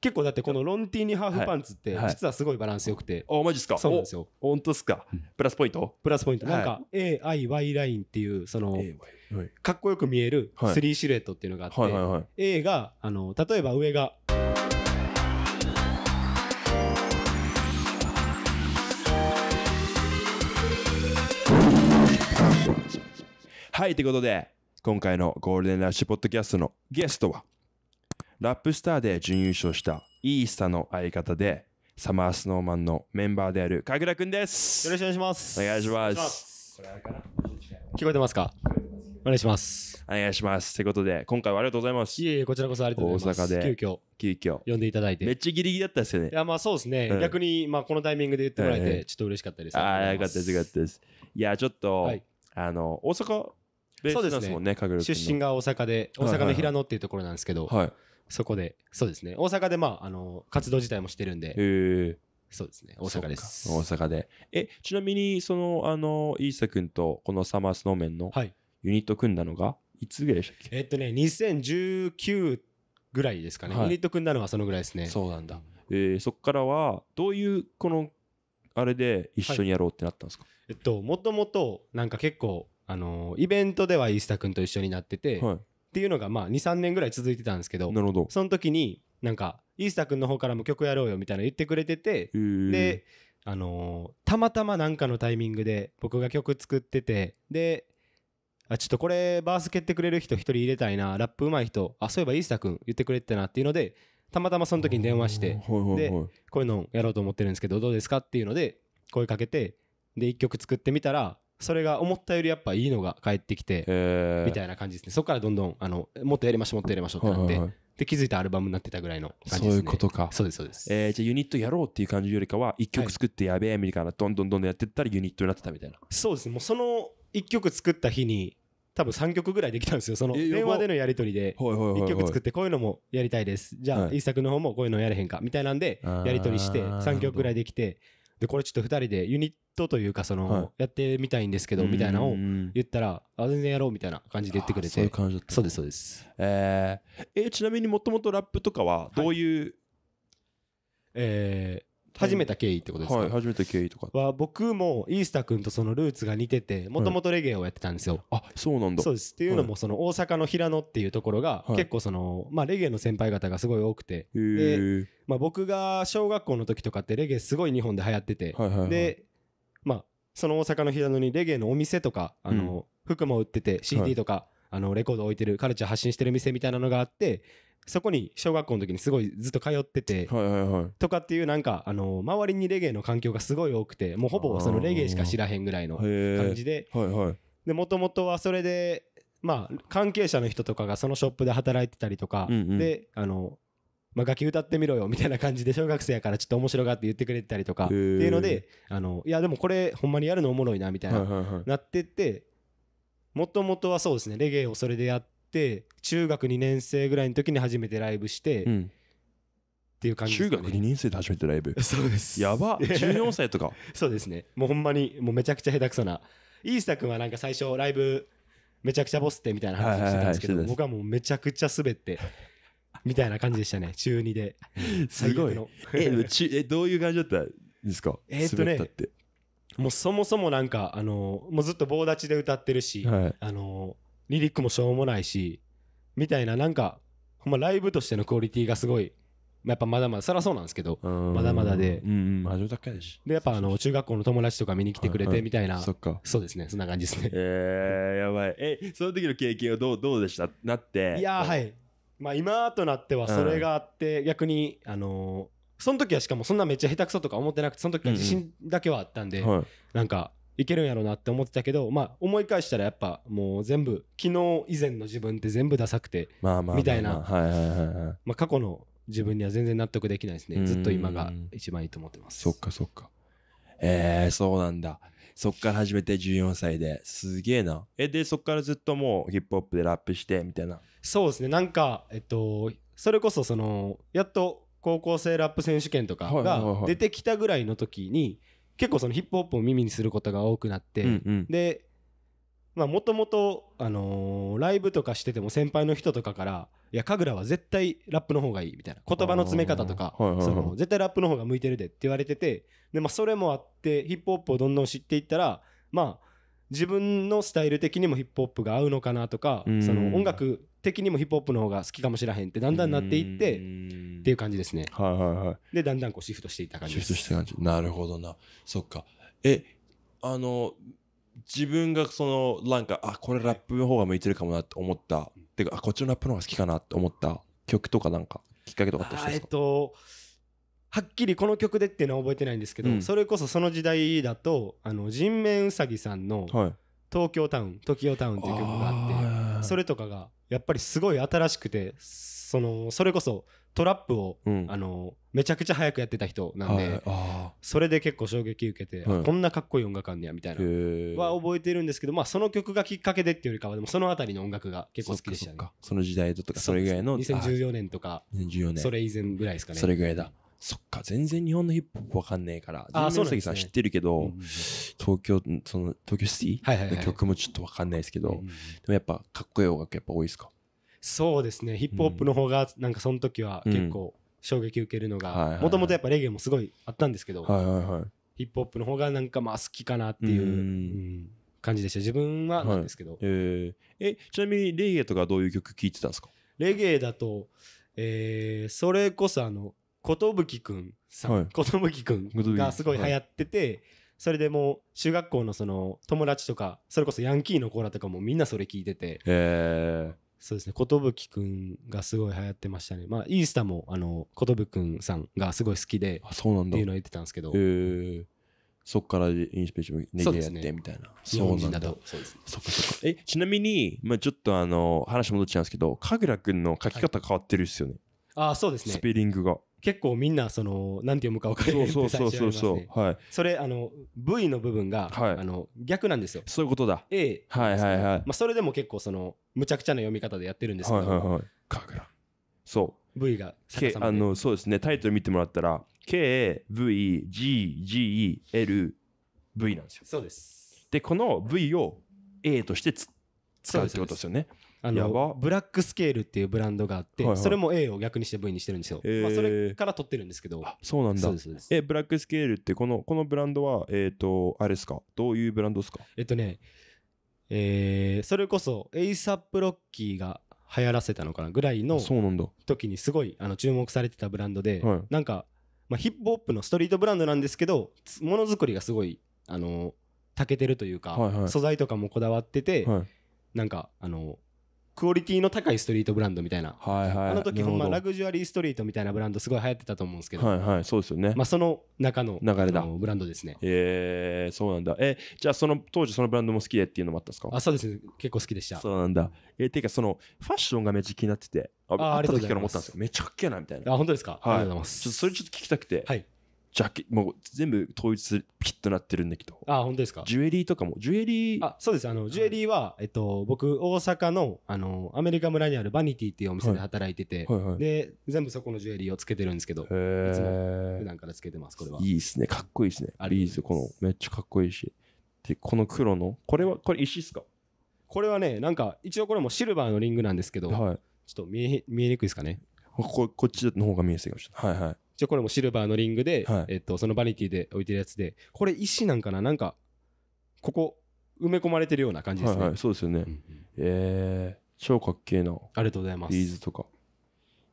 結構だってこのロンティーニハーフパンツって実はすごいバランスよくて、あマジっすかそうなんですよ本当っすかプラスポイントプラスポイントなんか AIY ラインっていうそのかっこよく見える3シルエットっていうのがあって A があの例えば上がはいということで今回のゴールデンラッシュポッドキャストのゲストはラップスターで準優勝したイースタの相方で、サマースノーマンのメンバーである神楽くんです。よろしくお願いします。お願いします。聞こえてますかお願いします。お願いします。ということで、今回はありがとうございます。いえいえ、こちらこそありがとうございます。大阪で。急遽。急遽。呼んでいただいて。めっちゃギリギリだったですよね。いや、まあそうですね。うん、逆に、まあこのタイミングで言ってもらえて、ちょっと嬉しかったです。ああ、よかったです、よかったです。いや、ちょっと、はい、あの、大阪、ベースですもんね、ね出身が大阪で、大阪の平野っていうところなんですけど、はい、そこで、そうですね。大阪で、まあ、あの、活動自体もしてるんで。へえ。そうですね。大阪です。大阪で。え、ちなみに、その、あの、イーサ君と、このサマースノーメンの、ユニット組んだのが、いつぐらいでしたっけえっとね、2019ぐらいですかね。はい、ユニット組んだのはそのぐらいですね。そうなんだ。えー、そこからは、どういう、この、あれで一緒にやろうってなったんですか、はい、えっと、もともと、なんか結構、あの、イベントではイースタ君と一緒になってて、はいっていうのが、まあ、2、3年ぐらい続いてたんですけど、なるほど。その時に、なんか、イースタ君の方からも曲やろうよみたいな言ってくれてて、で、あのー、たまたまなんかのタイミングで僕が曲作ってて、で、あ、ちょっとこれ、バース蹴ってくれる人1人入れたいな、ラップうまい人、あ、そういえばイースタ君言ってくれてたなっていうので、たまたまその時に電話して、で、こういうのやろうと思ってるんですけど、どうですかっていうので、声かけて、で、1曲作ってみたら、それが思ったよりやっぱいいのが返ってきてみたいな感じですねそこからどんどんあのもっとやりましょうもっとやりましょうってなって、はいはい、で気づいたアルバムになってたぐらいの感じです、ね、そういうことかそうですそうです、えー、じゃあユニットやろうっていう感じよりかは1曲作ってやべえみたいな、はい、どんどんどんどんやってったらユニットになってたみたいなそうですねもうその1曲作った日に多分3曲ぐらいできたんですよその電話でのやり取りで1曲作ってこういうのもやりたいですじゃあ一作の方もこういうのやれへんかみたいなんでやり取りして3曲ぐらいできてでこれちょっと2人でユニットというかその、やってみたいんですけどみたいなのを言ったらあ全然やろうみたいな感じで言ってくれてそういう感じだったそうですそうですえー、えちなみにもともとラップとかはどういう、はい、えー、始めた経緯ってことですか、はい、始めた経緯とか。は、僕もイースタ君とそのルーツが似てて、もともとレゲエをやってたんですよ。あ、そうなんだ。そうです。っていうのも、その大阪の平野っていうところが、結構その、まあレゲエの先輩方がすごい多くて、で、まあ僕が小学校の時とかってレゲエすごい日本で流行ってて、で、まあ、その大阪の平野にレゲエのお店とか、あの、服も売ってて、CD とか、あの、レコード置いてる、カルチャー発信してる店みたいなのがあって、そこに小学校の時にすごいずっと通ってて、はいはいはい、とかっていうなんか、あの周りにレゲエの環境がすごい多くてもうほぼそのレゲエしか知らへんぐらいの感じでもともとはそれで、まあ、関係者の人とかがそのショップで働いてたりとか、うんうん、であの、まあ、楽器歌ってみろよみたいな感じで小学生やからちょっと面白がって言ってくれてたりとかっていうのであのいやでもこれほんまにやるのおもろいなみたいな、はいはいはい、なってってもともとはそうですねレゲエをそれでやって。って中学2年生ぐらいの時に初めてライブして、うっていう感じで中す、ね、学2年生で初めてライブ そうですやば14 歳とかそうですねもうほんまにもうめちゃくちゃ下手くそなイースタ君はなんか最初ライブめちゃくちゃボスってみたいな話をしてたんですけど、僕はもうめちゃくちゃ滑ってみたいな感じでしたね中2ですごいのえでちえどういう感じだったんですかえーっとねっっもうそもそもなんかあのもうずっと棒立ちで歌ってるし、はいあのリリックもしょうもないし、みたいな、なんか、ほんまライブとしてのクオリティがすごい、まあ、やっぱまだまだ、そりゃそうなんですけど、まだまだで。うんうん、高いし。で、やっぱあの、中学校の友達とか見に来てくれて、みたいな、そっか。そうですね、そんな感じですね。えー、やばい。え、その時の経験はどう、どうでしたなって。いやはい。まあ、今となってはそれがあって、逆に、あのーその時はしかもそんなめっちゃ下手くそとか思ってなくて、その時は自信だけはあったんで、うんなんか、いけるんやろうなって思ってたけど、まあ、思い返したらやっぱもう全部昨日以前の自分って全部ダサくてみたいな過去の自分には全然納得できないですねずっと今が一番いいと思ってますそっかそっかえー、そうなんだそっから始めて14歳ですげえなえでそっからずっともうヒップホップでラップしてみたいなそうですねなんかえっとそれこそそのやっと高校生ラップ選手権とかが出てきたぐらいの時に、はいはいはい結構そのヒップホップを耳にすることが多くなって、うんうん、でもともとライブとかしてても先輩の人とかから「いや神楽は絶対ラップの方がいい」みたいな言葉の詰め方とか、その絶対ラップの方が向いてるでって言われててで、まあ、それもあってヒップホップをどんどん知っていったらまあ自分のスタイル的にもヒップホップが合うのかなとか、うん、その音楽的にもヒップホップの方が好きかもしらへんってだんだんなっていってっていう感じですね。はいはいはい。でだんだんこうシフトしていった感じです。シフトして感じ。なるほどな。そっか。えあの自分がそのなんかあこれラップの方が向いてるかもなって思った、はい、てかあこっちのラップの方が好きかなって思った曲とかなんかきっかけとかあったりしてですかえっとはっきりこの曲でっていうのは覚えてないんですけど、うん、それこそその時代だとあの人面うさぎさんの「東京タウン、はい、東京タウン」っていう曲があってそれとかがやっぱりすごい新しくてそのそれこそトラップを、うん、あのめちゃくちゃ早くやってた人なんで、はい、それで結構衝撃受けて、はい、こんなかっこいい音楽あんねやみたいなは覚えてるんですけど、まあ、その曲がきっかけでっていうよりかはでもその辺りの音楽が結構好きでしたねその時代とかそれぐらいの2014年とか年それ以前ぐらいですかねそれぐらいだそっか、全然日本のヒップホップわかんねえから、あそうですね、さん知ってるけど、東京、その、東京シティの曲もちょっとわかんないですけど、でもやっぱ、かっこいい音楽やっぱ多いですかそうですね、ヒップホップの方が、なんかその時は結構衝撃受けるのが、もともとやっぱレゲエもすごいあったんですけど、はいはいヒップホップの方がなんかまあ好きかなっていう、うん、感じでした。自分はなんですけど。ええ、ちなみにレゲエとかどういう曲聴いてたんですかレゲエだと、えー、それこそあの、寿くんさん寿、くんがすごい流行ってて、はい、それでもう中学校のその友達とかそれこそヤンキーの子らとかもみんなそれ聞いててそうですね寿くんがすごい流行ってましたねまあイースタもあの寿くんさんがすごい好きでそうなんだっていうのを言ってたんですけどそっからインスピレーションネギやってみたいな。そうなんだ。そうです、ね。そかそか。え、ちなみに、まあちょっとあの、話戻っちゃうんですけど、神楽くんの書き方変わってるっすよね。ああ、そうですね。スペリングが。結構みんなそのなんて読むか分からないって最ね、そうそうそうそうはいそれあの V の部分が、はいあの逆なんですよそういうことだ A はいはいはいまあそれでも結構そのむちゃくちゃな読み方でやってるんですけど、はいはいはいかそう V が K あのそうですねタイトル見てもらったら KVGGELV なんですよそうですでこの V を A としてつ使うってことですよねあのブラックスケールっていうブランドがあって、はいはい、それも A を逆にして V にしてるんですよ、えー、まあ、それから取ってるんですけどそうなんだえブラックスケールってこのこのブランドはえっ、ー、とあれですかどういうブランドですかえっとねえー、それこそ ASAP ロッキーが流行らせたのかなぐらいの時にすごいあの注目されてたブランドで、なんか、まあ、ヒップホップのストリートブランドなんですけどものづくりがすごいあのたけてるというか、はいはい、素材とかもこだわってて、はい、なんかあのクオリティの高いストリートブランドみたいな、はいはい、あの時ほんまラグジュアリーストリートみたいなブランドすごい流行ってたと思うんですけど、はいはい、そうですよね、まあ、その中の流れだブランドですねえー、そうなんだえじゃあその当時そのブランドも好きでっていうのもあったんですかあそうですね結構好きでしたそうなんだえー、ていうかそのファッションがめっちゃ気になっててあああった時から思ったんですよめちゃくちゃなみたいなあ本当ですか、はい、ありがとうございますちょそれちょっと聞きたくてはいジャケもう全部統一ピッとなってるんだけどあ本当ですかジュエリーとかもジュエリーあそうですあのジュエリーは、えっと、僕大阪のあのアメリカ村にあるバニティっていうお店で働いてて、はいはいはい、で全部そこのジュエリーをつけてるんですけどいつ普段からつけてますこれはいいですねかっこいいですねあいいですこのめっちゃかっこいいしでこの黒のこれはこれ石っすかこれはねなんか一応これもシルバーのリングなんですけど、はい、ちょっと見え見えにくいですかねここっちの方が見えすぎましたはいはいじゃこれもシルバーのリングで、はい、えっと、そのバニティで置いてるやつで、これ石なんかななんか、ここ、埋め込まれてるような感じですね。はいはい、そうですよね。うんうん、えー、超かっけえな。ありがとうございます。ビーズとか。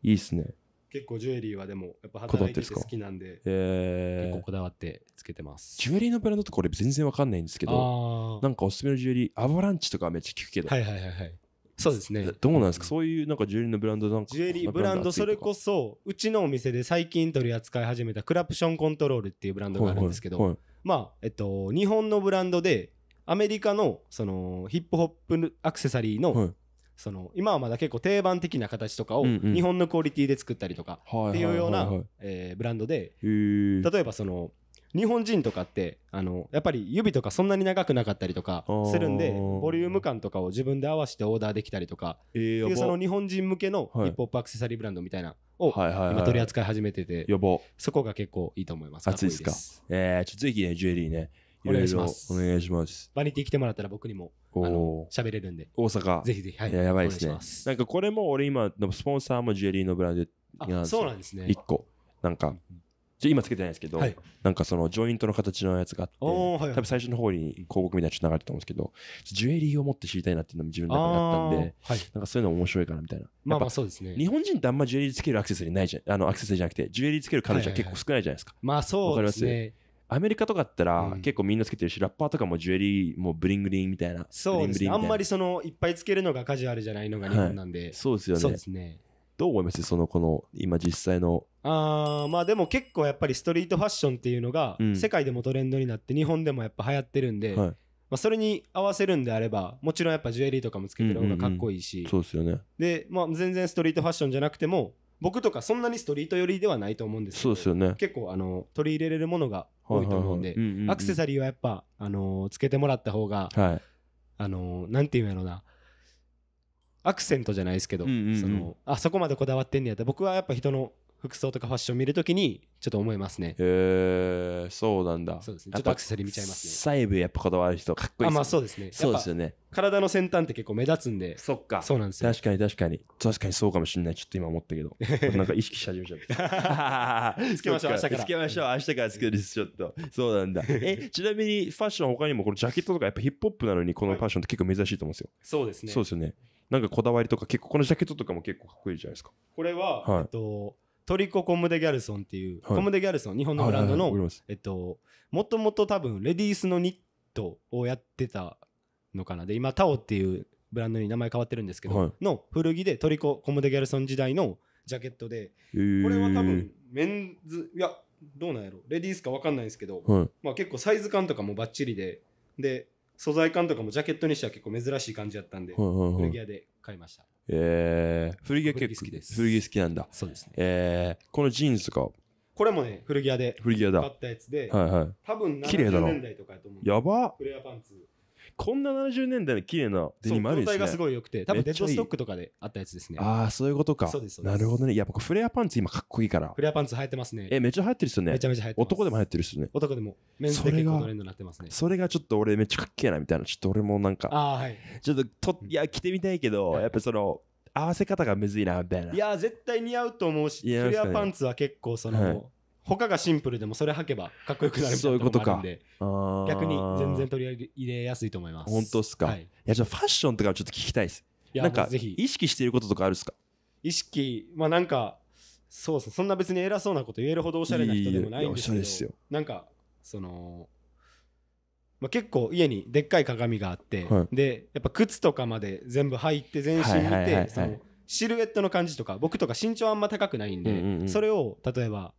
いいっすね。結構ジュエリーはでも、やっぱ働いてて好きなんで、えー、結構こだわってつけてます。ジュエリーのブランドとか俺全然わかんないんですけど、なんかおすすめのジュエリー、アバランチとかめっちゃ聞くけど、はいはいはいはい。そうですねどうなんですかそういうなんかジュエリーのブランドなんかジュエリーブランドそれこそうちのお店で最近取り扱い始めたクラプションコントロールっていうブランドがあるんですけど、はいはいはい、まあえっと日本のブランドでアメリカのそのヒップホップアクセサリーの、はい、その今はまだ結構定番的な形とかを日本のクオリティで作ったりとかっていうようなえブランドで例えばその日本人とかってあのやっぱり指とかそんなに長くなかったりとかするんでボリューム感とかを自分で合わせてオーダーできたりとか、えー、いうその日本人向けのヒップホップアクセサリーブランドみたいなを今取り扱い始めてて、そこが結構いいと思います。熱いですかえー、ちょっとぜひねジュエリーねお願いします。お願いします。バニティ来てもらったら僕にも喋れるんで。大阪。ぜひぜひ。はい、いややばいですね。すなんかこれも俺今のスポンサーもジュエリーのブランドなんですそうなんですね。一個。なんか今つけてないですけど、はい、なんかそのジョイントの形のやつがあって、はいはい、多分最初の方に広告みたいなのょっと流れてたと思うんですけど、ジュエリーを持って知りたいなっていうのも自分の中にあったんで、はい、なんかそういうの面白いかなみたいな。まあまあそうですね。日本人ってあんまジュエリーつけるアクセスないじゃん、あのアクセスじゃなくて、ジュエリーつける彼女は結構少ないじゃないですか。はいはいはい、まあそうですね。アメリカとかだったら、結構みんなつけてるし、うん、ラッパーとかもジュエリーもブリングリンみたいな。そうですね。あんまりそのいっぱいつけるのがカジュアルじゃないのが日本なんで。はい、そうですよね。そうですね。どう思いますそのこの今実際のあまあでも結構やっぱりストリートファッションっていうのが世界でもトレンドになって日本でもやっぱ流行ってるんで、はいまあ、それに合わせるんであればもちろんやっぱジュエリーとかもつけてる方がかっこいいし、そうですよねで、まあ、全然ストリートファッションじゃなくても僕とかそんなにストリート寄りではないと思うんですけそどうですよね結構あの取り入れれるものが多いと思うんで、アクセサリーはやっぱ、あのーつけてもらった方が、はいあのーなんていうんやろうなアクセントじゃないですけど、そのあそこまでこだわってんねやったら僕はやっぱ人の服装とかファッション見るときにちょっと思いますねへえー、そうなんだそうですねちょっとアクセサリー見ちゃいますね細部やっぱこだわる人かっこいい、あまあそうですねそうですよね体の先端って結構目立つんでそっかそうなんですよ確かに確かに確かにそうかもしれないちょっと今思ったけどなんか意識し始めちゃった つけましょう明日からつけましょう明日からつけるちょっとそうなんだえちなみにファッション他にもこのジャケットとかやっぱヒップホップなのにこのファッションって結構珍しいと思うんですよ、はい、そうですねそうですよねなんかこだわりとか結構このジャケットとかも結構かっこいいじゃないですかこれは、はい、えっとトリコ・コム・デ・ギャルソンっていう、はい、コム・デ・ギャルソン日本のブランドの、はいはい、えっともともと多分レディースのニットをやってたのかなで今タオっていうブランドに名前変わってるんですけど、はい、の古着でトリコ・コム・デ・ギャルソン時代のジャケットで、えー、これは多分メンズいやどうなんやろレディースか分かんないですけど、はい、まあ、結構サイズ感とかもバッチリでで素材感とかもジャケットにしては結構珍しい感じやったんで、古着屋で買いました。えー、古着屋結構好きです。古着好きなんだ。そうですね。えー、このジーンズとか。これもね、古着屋で古着屋だ買ったやつで、はいはい、多分70年代とかやと思う。やばフレアパンツ。こんな70年代の綺麗なデニムあるんですね。がすごい良くて、多分デッドストックとかであったやつですね。ああ、そういうことか。そうですなるほどね。いや、僕、フレアパンツ今かっこいいから。フレアパンツ流行ってますね。え、めっちゃ流行ってるっすよね。めちゃめちゃ流行って男でも流行ってるっすよね。男でも。メンズで結構トレンドになってますね。それがちょっと俺めっちゃかっけえなみたいな。ちょっと俺もなんか、あはい。ちょっとと、いや、着てみたいけど、やっぱその、合わせ方がむずいなみたいな。いや、絶対似合うと思うし、フレアパンツは結構その、他がシンプルでもそれ履けばかっこよくなるみたいなとこもんで逆に全然取り入れやすいと思います本当っすか、はい、いやじゃあファッションとかちょっと聞きたいですなんか意識していることとかあるっすか意識まあなんかそうそんな別に偉そうなこと言えるほどおしゃれな人でもないんですけどなんかその、まあ、結構家にでっかい鏡があって、はい、でやっぱ靴とかまで全部履いて全身見てシルエットの感じとか僕とか身長あんま高くないんで、うんうんうん、それを例えば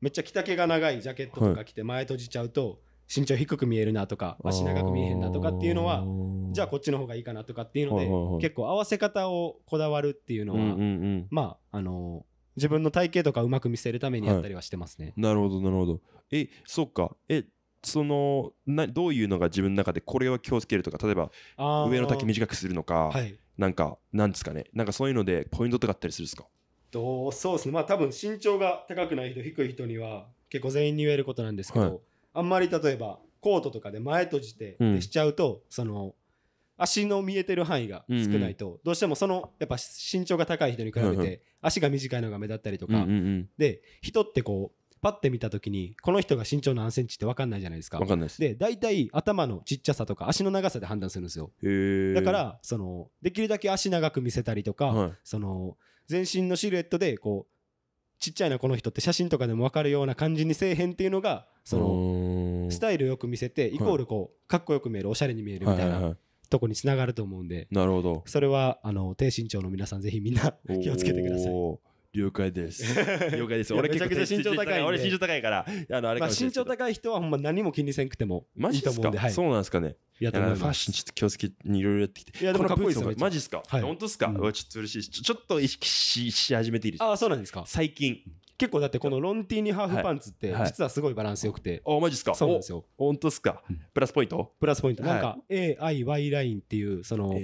めっちゃ着丈が長いジャケットとか着て前閉じちゃうと身長低く見えるなとか足長く見えへんなとかっていうのはじゃあこっちの方がいいかなとかっていうので結構合わせ方をこだわるっていうのはまああの自分の体型とかうまく見せるためにやったりはしてますね。なるほどなるほど。えそっかえそのなどういうのが自分の中でこれは気をつけるとか例えば上の丈短くするのか、はい、なんかなんですかねなんかそういうのでポイントとかあったりするんですかとそうですねまあ多分身長が高くない人低い人には結構全員に言えることなんですけど、はい、あんまり例えばコートとかで前閉じてしちゃうと、うん、その足の見えてる範囲が少ないと、うんうん、どうしてもそのやっぱ身長が高い人に比べて足が短いのが目立ったりとか、うんうん、で人ってこうパッて見た時にこの人が身長何センチって分かんないじゃないですか分かんないですで大体頭のちっちゃさとか足の長さで判断するんですよだからそのできるだけ足長く見せたりとか、はい、その全身のシルエットでこうちっちゃいなこの人って写真とかでも分かるような感じにせえへんっていうのがそのスタイルよく見せてイコールこうかっこよく見えるおしゃれに見えるみたいなとこにつながると思うんでなるほどそれはあの低身長の皆さんぜひみんな気をつけてください。了解です。了解です。俺めちゃくちゃ身長高い。俺身長高いから。あのあれ身長高い人はほんま何も気にせんくてもいいと思うんで。そうなんですかね。いや、でもファッションちょっと気をつけにいろいろやってきて。いや、でもかっこいいですよ。マジっすか、はい、本当っすか、うわ、ちょっと嬉しいちょっと意識しし始めているああ、そうなんですか。最近。結構だってこのロンティーにハーフパンツって実はすごいバランスよくて、ああマジっすかそうなんですよ本当っすか、プラスポイントプラスポイント、なんか AIY ラインっていうその、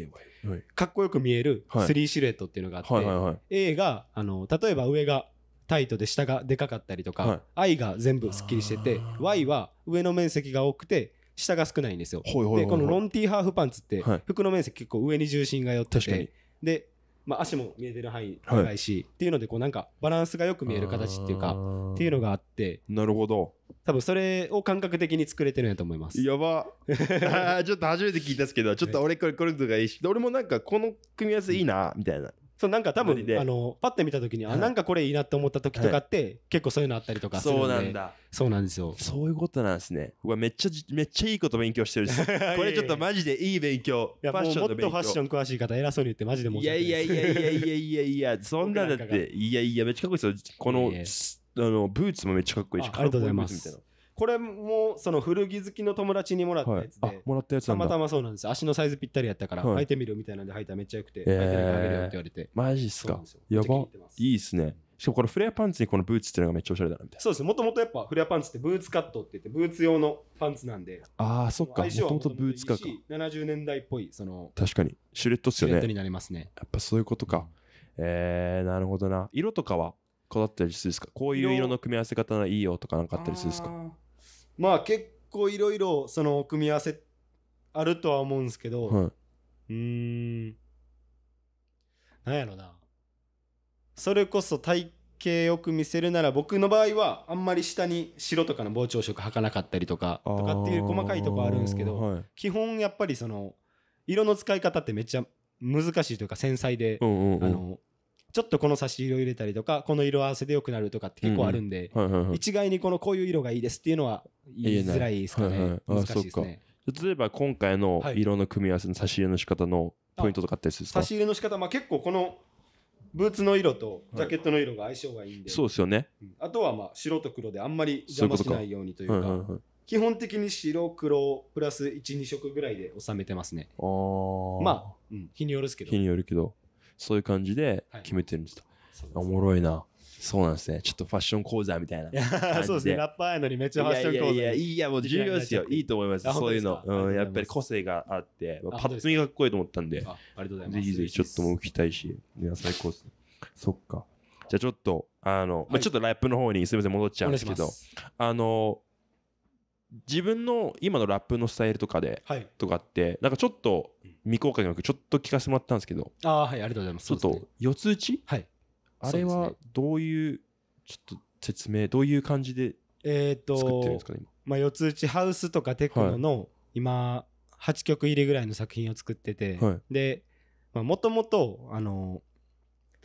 かっこよく見える3シルエットっていうのがあって、はいはい A があの例えば上がタイトで下がでかかったりとか、はい、I が全部すっきりしてて Y は上の面積が多くて下が少ないんですよ。で、このロンティーハーフパンツって、服の面積結構上に重心が寄ってて、で、まあ、足も見えてる範囲長いし、っていうので、こうなんかバランスがよく見える形っていうか、っていうのがあって、なるほど。多分それを感覚的に作れてるんやと思います。やば。ちょっと初めて聞いたんですけど、ちょっと俺これ、これとかいいし、俺もなんかこの組み合わせいいな、みたいな。そうなんか多分、あのパッて見た時に、あなんかこれいいなって思った時とかって、結構そういうのあったりとかするんでそうなんだそうなんですよそういうことなんですねうわめっちゃめっちゃいいこと勉強してるし これちょっとマジでいい勉強ファッションもっとファッション詳しい方偉そうに言ってマジで申し訳ないいやいやいやいやいやいやいやそんなだっていやいやめっちゃかっこいいですよこの、あのブーツもめっちゃかっこいいしありがとうございますこれもその古着好きの友達にもらったやつで、はい、もらったやつたまたまそうなんです足のサイズぴったりやったから、はい、履いてみるみたいなんで履いためっちゃよくて、えー、履いてみるよって言われてマジっすかやばいいっすねしかもこのフレアパンツにこのブーツっていうのがめっちゃおしゃれだなみたいなそうですもともとやっぱフレアパンツってブーツカットって言ってブーツ用のパンツなんでああそっかもともとブーツカット70年代っぽいその確かにシュレットっすよねシュレットになりますねやっぱそういうことか、うん、えー、なるほどな色とかはこだったりするんですかこういう色の組み合わせ方がいいよとかなんかあったりするんですかまあ結構いろいろその組み合わせあるとは思うんですけど、はい、うんなんやろなそれこそ体型よく見せるなら僕の場合はあんまり下に白とかの膨張色はかなかったりとかとかっていう細かいとこあるんですけど、はい、基本やっぱりその色の使い方ってめっちゃ難しいというか繊細で、うんうんうあのちょっとこの差し色入れたりとかこの色合わせでよくなるとかって結構あるんで、うんはいはいはい、一概にこのこういう色がいいですっていうのは言いづらいですかね、はいはい、難しいですね例えば今回の色の組み合わせの差し入れの仕方のポイントとかってですか差し入れの仕方まあ結構このブーツの色とジャケットの色が相性がいいんで、はい、そうですよね、うん、あとはまあ白と黒であんまり邪魔しないようにというか、はいはい、基本的に白黒プラス12色ぐらいで収めてますねあまあ、うん、日によるですけど日によるけどそういう感じで決めてるんですと、おもろいなそうなんですねちょっとファッション講座みたいなそうですねラッパーやのにめっちゃファッション講座いやいやいやもう重要ですよいいと思いますそういうの、うん、やっぱり個性があってパッと見かっこいいと思ったんでぜひぜひちょっともう聞きたいしいや最高ですねそっかじゃあちょっとあの、まあ、ちょっとラップの方にすみません戻っちゃうんですけどあの自分の今のラップのスタイルとかで、はい、とかってなんかちょっと未公開の曲ちょっと聞かせてもらったんですけどああはいありがとうございますちょっと四つ打ち、はい、あれはどういうちょっと説明どういう感じでえっと作ってるんですかね、まあ、四つ打ちハウスとかテクノの、今8曲入りぐらいの作品を作ってて、はい、でもともとあの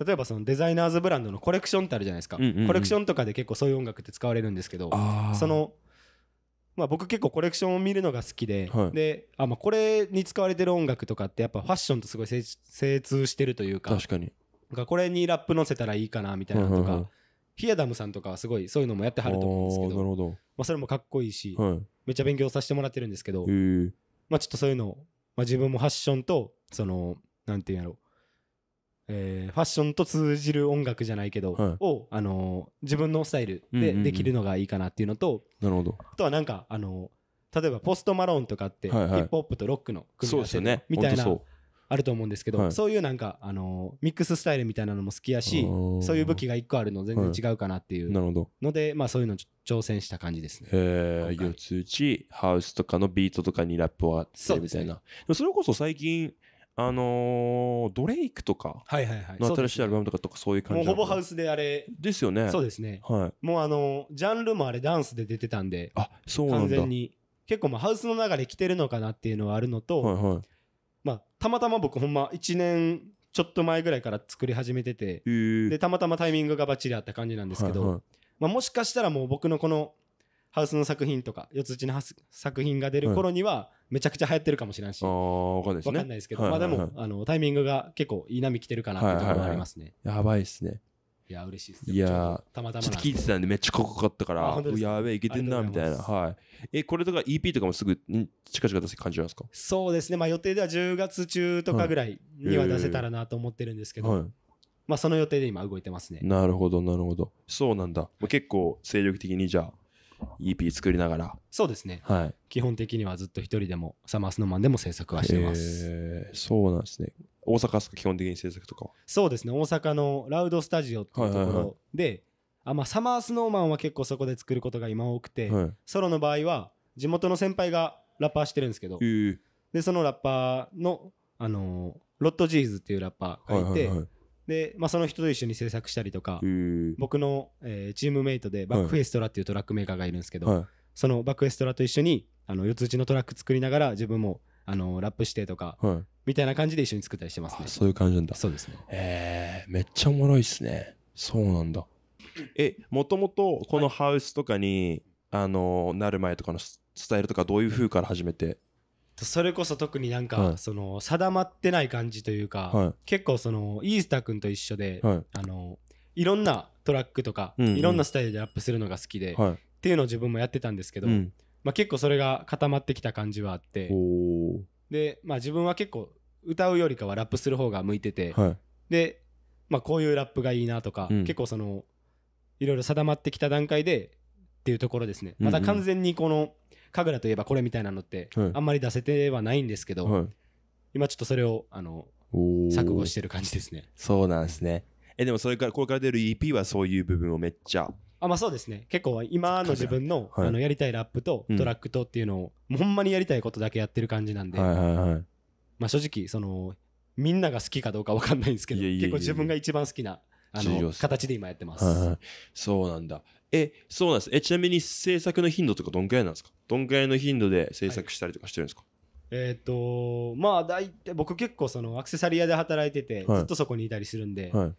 例えばそのデザイナーズブランドのコレクションってあるじゃないですか、コレクションとかで結構そういう音楽って使われるんですけどその「まあ、僕結構コレクションを見るのが好きではい、であまあ、これに使われてる音楽とかってやっぱファッションとすごい精通してるというか確かにかこれにラップのせたらいいかなみたいなとか、はいはい、ヒアダムさんとかはすごいそういうのもやってはると思うんですけどまあ、それもかっこいいし、はい、めっちゃ勉強させてもらってるんですけど、まあ、ちょっとそういうのまあ、自分もファッションとそのなんていうんやろうえー、ファッションと通じる音楽じゃないけど、はいを、あのー自分のスタイルでできるのがいいかなっていうのと、なるほど。あとはなんか、あのー例えばポストマローンとかって、はいはいヒップホップとロックの組み合わせね。みたいな、あると思うんですけど、はいそういうなんか、あのーミックススタイルみたいなのも好きやしそういう武器が一個あるの全然違うかなっていなうるほど。ので、まあそういうの挑戦した感じですね。え四つ打ち、ハウスとかのビートとかにラップをあってそうみですたいな。それこそ最近、あのードレイクとかはいはいはい。の新しいアルバムとかとかそういう感じもうほぼハウスであれ、ですよねそうですね。はいもうあの、ジャンルもあれダンスで出てたんで、あそうなん完全に。結構まあハウスの流れ来てるのかなっていうのはあるのと、はいはいまあ、たまたま僕ほんま1年ちょっと前ぐらいから作り始めてて、えーで、たまたまタイミングがバッチリあった感じなんですけど、はいはいまあ、もしかしたらもう僕のこのハウスの作品とか四つ打ちのハス作品が出る頃には、めちゃくちゃ流行ってるかもしれないしわかんないです、ね,、ですけど、はいはいはい、まあでもあのタイミングが結構いい波来てるかなっていところありますね、はいはいはい、やばいっすねいや嬉しいっすいやたまたまちょっと聞いてたんでめっちゃかっこよかったからやべえいけてんなみたいなはいえこれとか EP とかもすぐ近々出す感じなんですかそうですねまあ予定では10月中とかぐらいには出せたらなと思ってるんですけど、はいえー、まあその予定で今動いてますねなるほどなるほどそうなんだ、はい、結構精力的にじゃあ EP 作りながらそうですね、はい、基本的にはずっと一人でもサマースノーマンでも制作はしてます、えー、そうなんですね大阪ですか基本的に制作とかそうですね大阪のラウドスタジオっていうところで、あまあ、サマースノーマンは結構そこで作ることが今多くて、はい、ソロの場合は地元の先輩がラッパーしてるんですけど、えー、でそのラッパーの、あのー、ロッド・ジーズっていうラッパーがいて、はいはいはいで、まあ、その人と一緒に制作したりとか僕の、えー、チームメイトでバックエストラっていうトラックメーカーがいるんですけど、はい、そのバックエストラと一緒にあの四つ打ちのトラック作りながら自分もあのラップしてとか、はい、みたいな感じで一緒に作ったりしてますねそういう感じなんだそうですねえー、めっちゃおもろいっすねそうなんだえもともとこのハウスとかに、はい、あのなる前とかのスタイルとかどういう風から始めてそれこそ特になんか、はいその定まってない感じというか、はい結構そのイースタ君と一緒で、はいあのいろんなトラックとか、うんうんいろんなスタイルでラップするのが好きで、はっていうのを自分もやってたんですけど、うんまあ、結構それが固まってきた感じはあってで、まあ、自分は結構歌うよりかはラップする方が向いてて、はいで、まあ、こういうラップがいいなとか、うん結構そのいろいろ定まってきた段階でっていうところですねまた完全にこの、神楽といえばこれみたいなのってあんまり出せてはないんですけど、はい、今ちょっとそれをあの錯誤してる感じですねそうなんですねえでもそれからこれから出る EP はそういう部分をめっちゃあまあそうですね結構今の自分のはい、あのやりたいラップとトラックとっていうのを、うん、ほんまにやりたいことだけやってる感じなんで、はいはいはい、まあ、正直そのみんなが好きかどうか分かんないんですけど結構自分が一番好きなあの形で今やってます、はいはい、そうなんだえ、そうなんです。え、ちなみに制作の頻度とかどんくらいなんですかどんくらいの頻度で制作したりとかしてるんですか、はい、えっ、ー、とまあ大体僕結構そのアクセサリー屋で働いてて、はい、ずっとそこにいたりするんで、はい、ま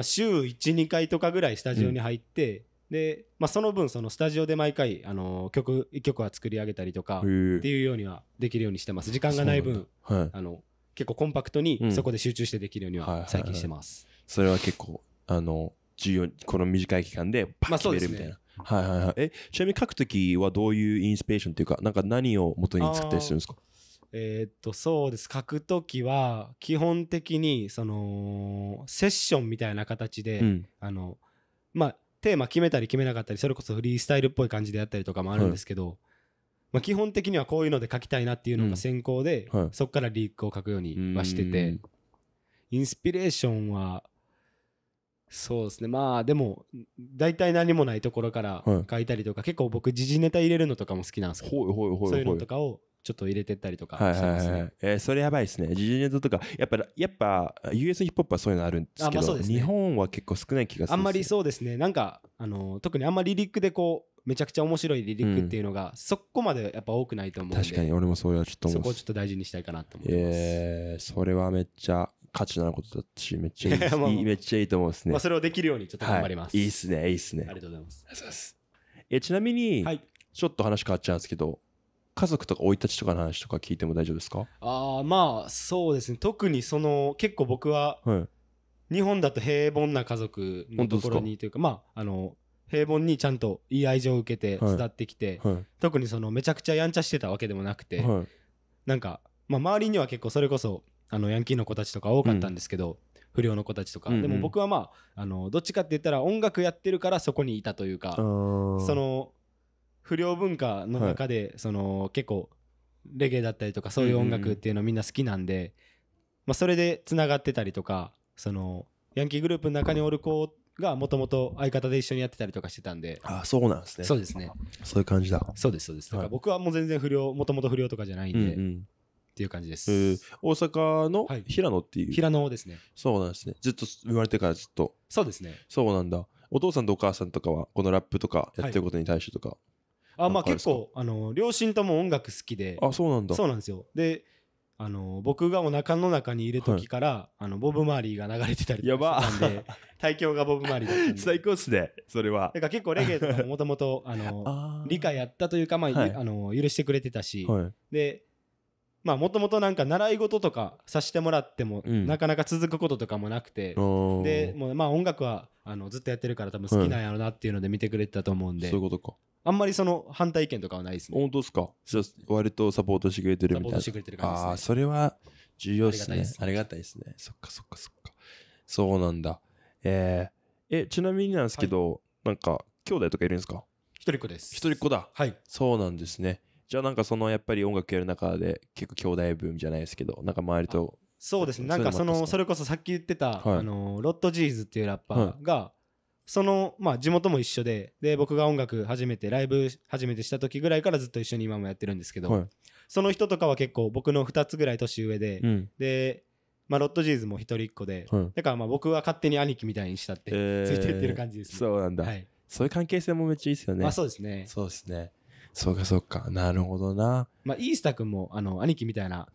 あ、週12回とかぐらいスタジオに入って、うんで、まあ、その分そのスタジオで毎回、あのー、曲1曲は作り上げたりとかっていうようにはできるようにしてます時間がない分、はい、あの結構コンパクトにそこで集中してできるようには最近してます、うんはいはいはい、それは結構あの14この短い期間でパッ決めるみたいな、ね、はいはいはいえちなみに書くときはどういうインスピレーションというかなんか何を元に作ったりするんですかえー、っとそうです書くときは基本的にそのセッションみたいな形で、うん、あのまあテーマ決めたり決めなかったりそれこそフリースタイルっぽい感じでやったりとかもあるんですけど、はい、まあ、基本的にはこういうので書きたいなっていうのが先行で、うんはい、そこからリークを書くようにはしてて、インスピレーションはそうですねまあでも大体何もないところから書いたりとか、はい、結構僕時事ネタ入れるのとかも好きなんですけどそういうのとかをちょっと入れてったりとかしますね、えそれやばいですね時事ネタとかやっぱやっぱ US ヒップホップはそういうのあるんですけど、まあね、日本は結構少ない気がする、ね、あんまりそうですねなんかあの特にあんまりリリックでこうめちゃくちゃ面白いリリックっていうのが、うん、そこまでやっぱ多くないと思う確かに俺もそうやちょっとそこをちょっと大事にしたいかなと思います、えそれはめっちゃ価値のあることだし、めっちゃいいまあまあいいめっちゃいいと思うんですね。まあ、それをできるようにちょっと頑張ります。はい、いいっすね、いいっすね。ありがとうございます。えちなみに、はいちょっと話変わっちゃうんですけど、家族とか生い立ちとかの話とか聞いても大丈夫ですかああ、まあ、そうですね。特にその、結構僕は、はい。日本だと平凡な家族のところにというか、まあ、あの、平凡にちゃんといい愛情を受けては育ってきて、は特にその、めちゃくちゃやんちゃしてたわけでもなくて、はい。なんか、まあ、周りには結構それこそ、あのヤンキーの子たちとか多かったんですけど、うん、不良の子たちとか、うんうん、でも僕はまああのどっちかって言ったら音楽やってるからそこにいたというかその不良文化の中で、はい、その結構レゲエだったりとかそういう音楽っていうのはみんな好きなんで、うんうん、まあ、それでつながってたりとかそのヤンキーグループの中におる子がもともと相方で一緒にやってたりとかしてたんでああそうなんですねそうですねそういう感じだそうですそうです、だから僕はもう全然不良もともと不良とかじゃないんで、うんうんていう感じです。えー、大阪の平野っていう、はい、平野ですね。そうなんですね。ずっと生まれてからずっと。そうですね。そうなんだ。お父さんとお母さんとかは、このラップとかやってることに対してとか。はい、あ、まあ結構、あの、両親とも音楽好きで。あ、そうなんだ。そうなんですよ。で、あの僕がお腹の中にいる時から、はい、あのボブ・マーリーが流れてたりとかしたんで体調 がボブ・マーリーだったんで最高っすねそれはだから結構レゲエとかもともと理解やったというか、まあ、はい、あの許してくれてたし、はい、でまあもともとなんか習い事とかさせてもらっても、うんなかなか続くこととかもなくて、でもうまあ音楽はあのずっとやってるから多分好きなんやろなっていうので見てくれてたと思うんで、そういうことかあんまりその反対意見とかはないですね。本当ですかじゃ割とサポートしてくれてるみたいーなトしてくれてる感じああですね。それは重要ですねありがたいですねそっかそっかそっかそうなんだえーえちなみになんですけど、なんか兄弟とかいるんですか一人っ子です。一人っ子だはい。そうなんですねじゃあなんかそのやっぱり音楽やる中で結構兄弟分じゃないですけどなんか周りとそうですねなんかそのそれこそさっき言ってた、はい、あのロッド・ジーズっていうラッパーが、はい、そのまあ地元も一緒でで僕が音楽初めてライブ初めてした時ぐらいからずっと一緒に今もやってるんですけど、はい、その人とかは結構僕の2つぐらい年上で、うん、でまあ、ロッドジーズも一人っ子で、だからまあ僕は勝手に兄貴みたいにしたって、ついてってる感じです、ね、そうなんだ、はい、そういう関係性もめっちゃいいですよね、あ、そうですねそうですねそうかそうかなるほどな、まあ、イースタ君もあの兄貴みたいな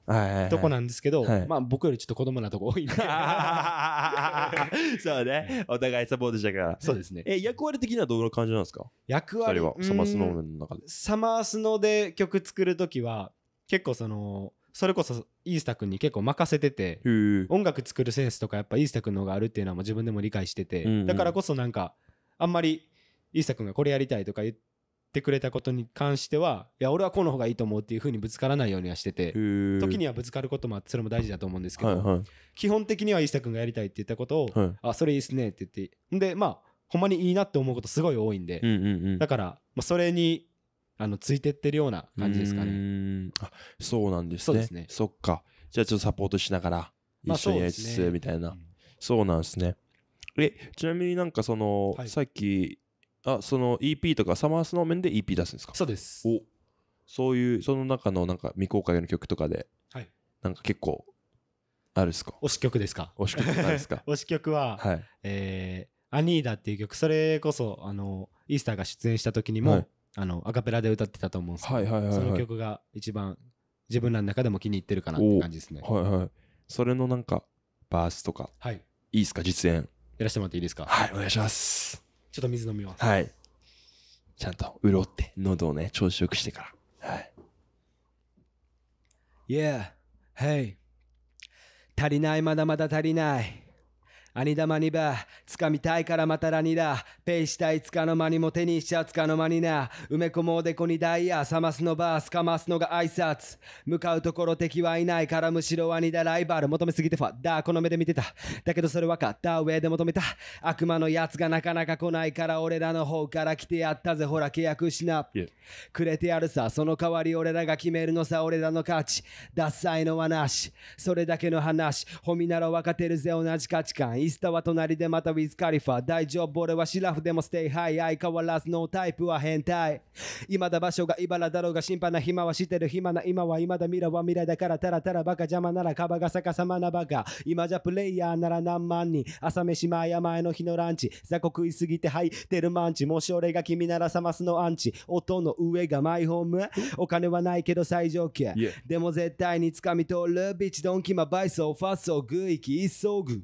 とこなんですけど、はいはいはい、まあ、僕よりちょっと子供なとこ多いんで そうねお互いサポートしたからそうですねえ役割的にはどういう感じなんですか役割はサマースノーの中でサマースノーで曲作る時は結構そのそれこそイースタ君に結構任せてて音楽作るセンスとかやっぱイースタ君の方があるっていうのはもう自分でも理解してて、うんうん、だからこそなんかあんまりイースタ君がこれやりたいとか言ってってくれたことに関しては、いや、俺はこうの方がいいと思うっていうふうにぶつからないようにはしてて、時にはぶつかることもそれも大事だと思うんですけど、はいはい、基本的には伊勢君がやりたいって言ったことを、はい、あ、それいいっすねって言って、で、まあ、ほんまにいいなって思うことすごい多いんで、うんうんうん、だから、まあ、それに、あの、ついてってるような感じですかね。あ、そうなんですね。そうですね。そっか。じゃあちょっとサポートしながら、一緒にやりつつ、みたいな、まあそねうん。そうなんですね。え、ちなみになんかその、はい、さっき、あその EP とかサマースノーメンで EP 出すんですかそうですおそういうその中のなんか未公開の曲とかで、はい、なんか結構あるっすか推し曲ですか推し曲すか 推し曲は、はい、えー、アニーダっていう曲それこそあのイースターが出演した時にも、はい、あのアカペラで歌ってたと思うんですけど、はいはいはいはい、その曲が一番自分らの中でも気に入ってるかなって感じですねはいはいそれのなんかバースとか、はい、いいっすか実演やらせてもらっていいですかはいお願いしますちょっと水飲みます。はい。ちゃんと潤って、喉をね、調子よくしてから。はい。Yeah, hey. 足りない、まだまだ足りない。アニダマニバつかみたいからまたラニだペイしたいつかの間にも手にしちゃつかの間にな埋め込もうでこにダイヤ冷ますのバーつかますのが挨拶向かうところ敵はいないからむしろワニだ。ライバル求めすぎてファッダーこの目で見てただけどそれ分かった上で求めた悪魔のやつがなかなか来ないから俺らの方から来てやったぜほら契約しな、yeah. くれてやるさその代わり俺らが決めるのさ俺らの価値ダサいのはなしそれだけの話ほみなら分かってるぜ同じ価値観イスタは隣でまたウィズカリファ大丈夫俺はシラフでもステイハイ相変わらずノータイプは変態今だ場所が茨だろうが心配な暇はしてる暇な今は今だ未来は未来だからたらたらバカ邪魔ならカバが逆さまなバカ今じゃプレイヤーなら何万人朝飯前や前の日のランチ雑魚食いすぎて入ってるマンチもし俺が君なら冷ますのアンチ音の上がマイホームお金はないけど最上級、でも絶対に掴み取るビッチドンキマバイソーファッソーグイキイソーグ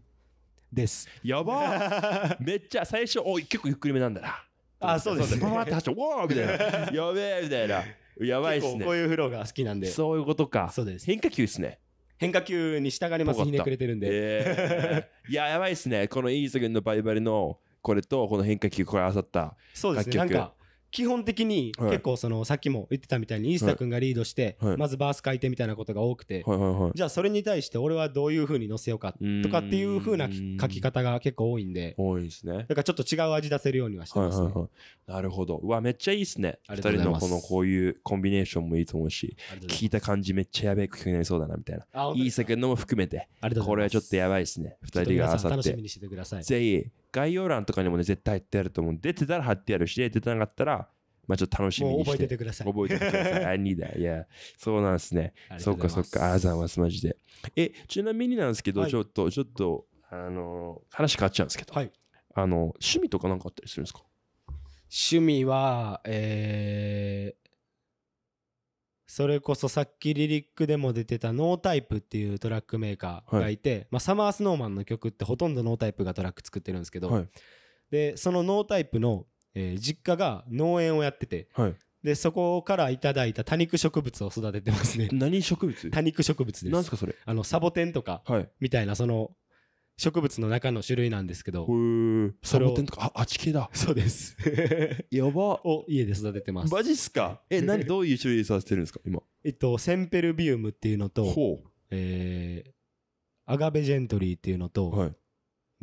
です。やば めっちゃ最初、おい、結構ゆっくりめなんだな。あ、そうです、ね。バーって走って、おーみたいな。やべえみたいな。やばいっすね。こういうフローが好きなんで。そういうことか。そうです。変化球っすね。変化球に従います。ひねくれてるんで。えー、いや、やばいっすね。このイーソギンのバリバリの、これと、この変化球、これあさった。そうですね。なんか、基本的に結構そのさっきも言ってたみたいにイースタ君がリードしてまずバース書いてみたいなことが多くてじゃあそれに対して俺はどういうふうに載せようかとかっていうふうな書き方が結構多いんで多いですねだからちょっと違う味出せるようにはしてますなるほどうわめっちゃいいっすね2人のこのこういうコンビネーションもいいと思うし聞いた感じめっちゃやべえ曲になりそうだなみたいなイースタ君のも含めてこれはちょっとやばいっすね2人がみさしてぜひ概要欄とかにもね、絶対貼ってあると思うんで、出てたら貼ってあるし、出てなかったら、まあちょっと楽しみにして。覚えててください。覚えててください。I need that. Yeah. そうなんですね。そっかそっか。あざます、マジで。え、ちなみになんですけど、はい、ちょっと、ちょっと、あの、話変わっちゃうんですけど、はい、あの、趣味とかなんかあったりするんですか趣味は、えー、それこそさっきリリックでも出てたノータイプっていうトラックメーカーがいて、はい、まあ、サマースノーマンの曲ってほとんどノータイプがトラック作ってるんですけど、はい、でそのノータイプの、えー、実家が農園をやってて、はい、でそこからいただいた多肉植物を育ててますね何植物多肉植物です何すかそれあのサボテンとかみたいなその植物の中の種類なんですけど。サボテンとか、あ、アチ系だ。そうです。やば。を家で育ててます。マジっすかえ、何、どういう種類育ててるんですか今。えっと、センペルビウムっていうのと、ほえー、アガベジェントリーっていうのと、はい、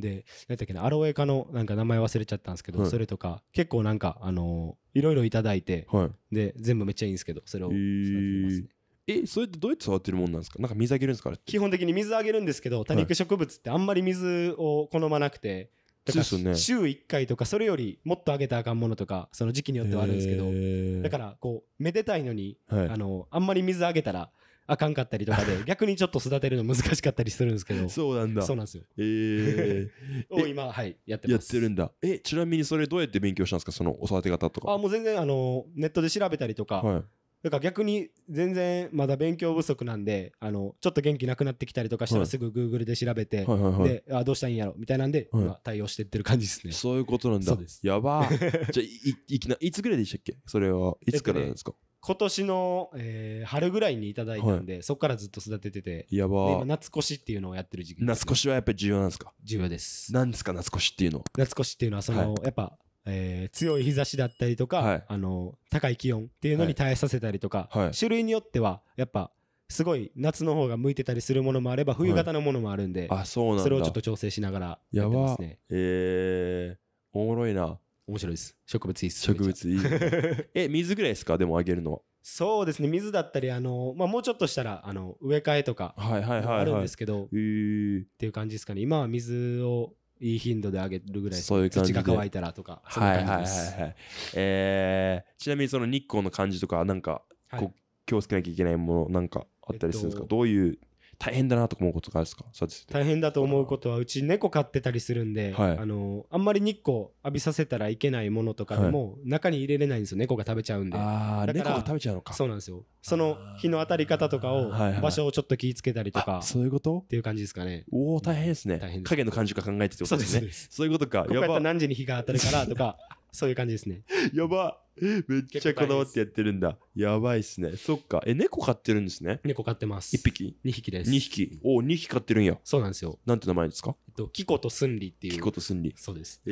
で、何だっけな、アロエ科のなんか名前忘れちゃったんですけど、はい、それとか、結構なんか、あのー、いろいろいただいて、はい、で、全部めっちゃいいんですけど、それを育ててますね。えーえそれってどうやって育てるもんなんですかなんか水あげるんですか基本的に水あげるんですけど多肉植物ってあんまり水を好まなくて、だから週1回とかそれよりもっとあげたあかんものとかその時期によってはあるんですけどだからこうめでたいのに、あのあんまり水あげたらあかんかったりとかで 逆にちょっと育てるの難しかったりするんですけどそうなんだそうなんですよ ええを今はいやってますやってるんだえちなみにそれどうやって勉強したんですかそのお育て方とかあもう全然あのネットで調べたりとか、はいだから逆に全然まだ勉強不足なんであのちょっと元気なくなってきたりとかしたらすぐグーグルで調べて、はいはいはいはいであどうしたらいいんやろみたいなんで、はい今対応してってる感じですね。そういうことなんだそうですやば じゃあいいきないつぐらいでしたっけそれはいつからなんですか、今年の、えー春ぐらいにいただいたんで、そこからずっと育てててやば夏越しっていうのをやってる時期夏越しはやっぱり重要なんですか重要です。夏越しっていうの夏越しっていうのはその、やっぱえー、強い日差しだったりとか、はいあの高い気温っていうのに耐えさせたりとか、はい種類によってはやっぱすごい夏の方が向いてたりするものもあれば冬型のものもあるんで、あそうなんだそれをちょっと調整しながらやってますねえー、おもろいな面白いです植物いいっす植物いい え水ぐらいですかでもあげるのそうですね水だったりあの、まあ、もうちょっとしたらあの植え替えとかははいはいはいはいあるんですけど、っていう感じですかね今は水をいい頻度で上げるぐらいそういう感じ土が乾いたらとかはいはいはいはいえー、ちなみにその日光の感じとかなんか、はい、こう気をつけなきゃいけないものなんかあったりするんですか、えっと、どういう大変だなと思うことがあるですか大変だと思うことはうち猫飼ってたりするんで、はい、あのあんまり日光浴びさせたらいけないものとかでも、中に入れれないんですよ猫が食べちゃうんでああ猫が食べちゃうのかそうなんですよその日の当たり方とかを、場所をちょっと気ぃつけたりとかそういうことっていう感じですかねおお大変ですね大変影の感じが考えててことですねそういうことかやた。何時に日が当たるからとかそういう感じですね やば めっちゃこだわってやってるんだ。やばいっすね。そっか。え、猫飼ってるんですね。猫飼ってます。1匹 ?2 匹です。2匹。お二2匹飼ってるんや。そうなんですよ。なんて名前ですかえっと、キコとスンリっていう。キコとスンリ。そうです。え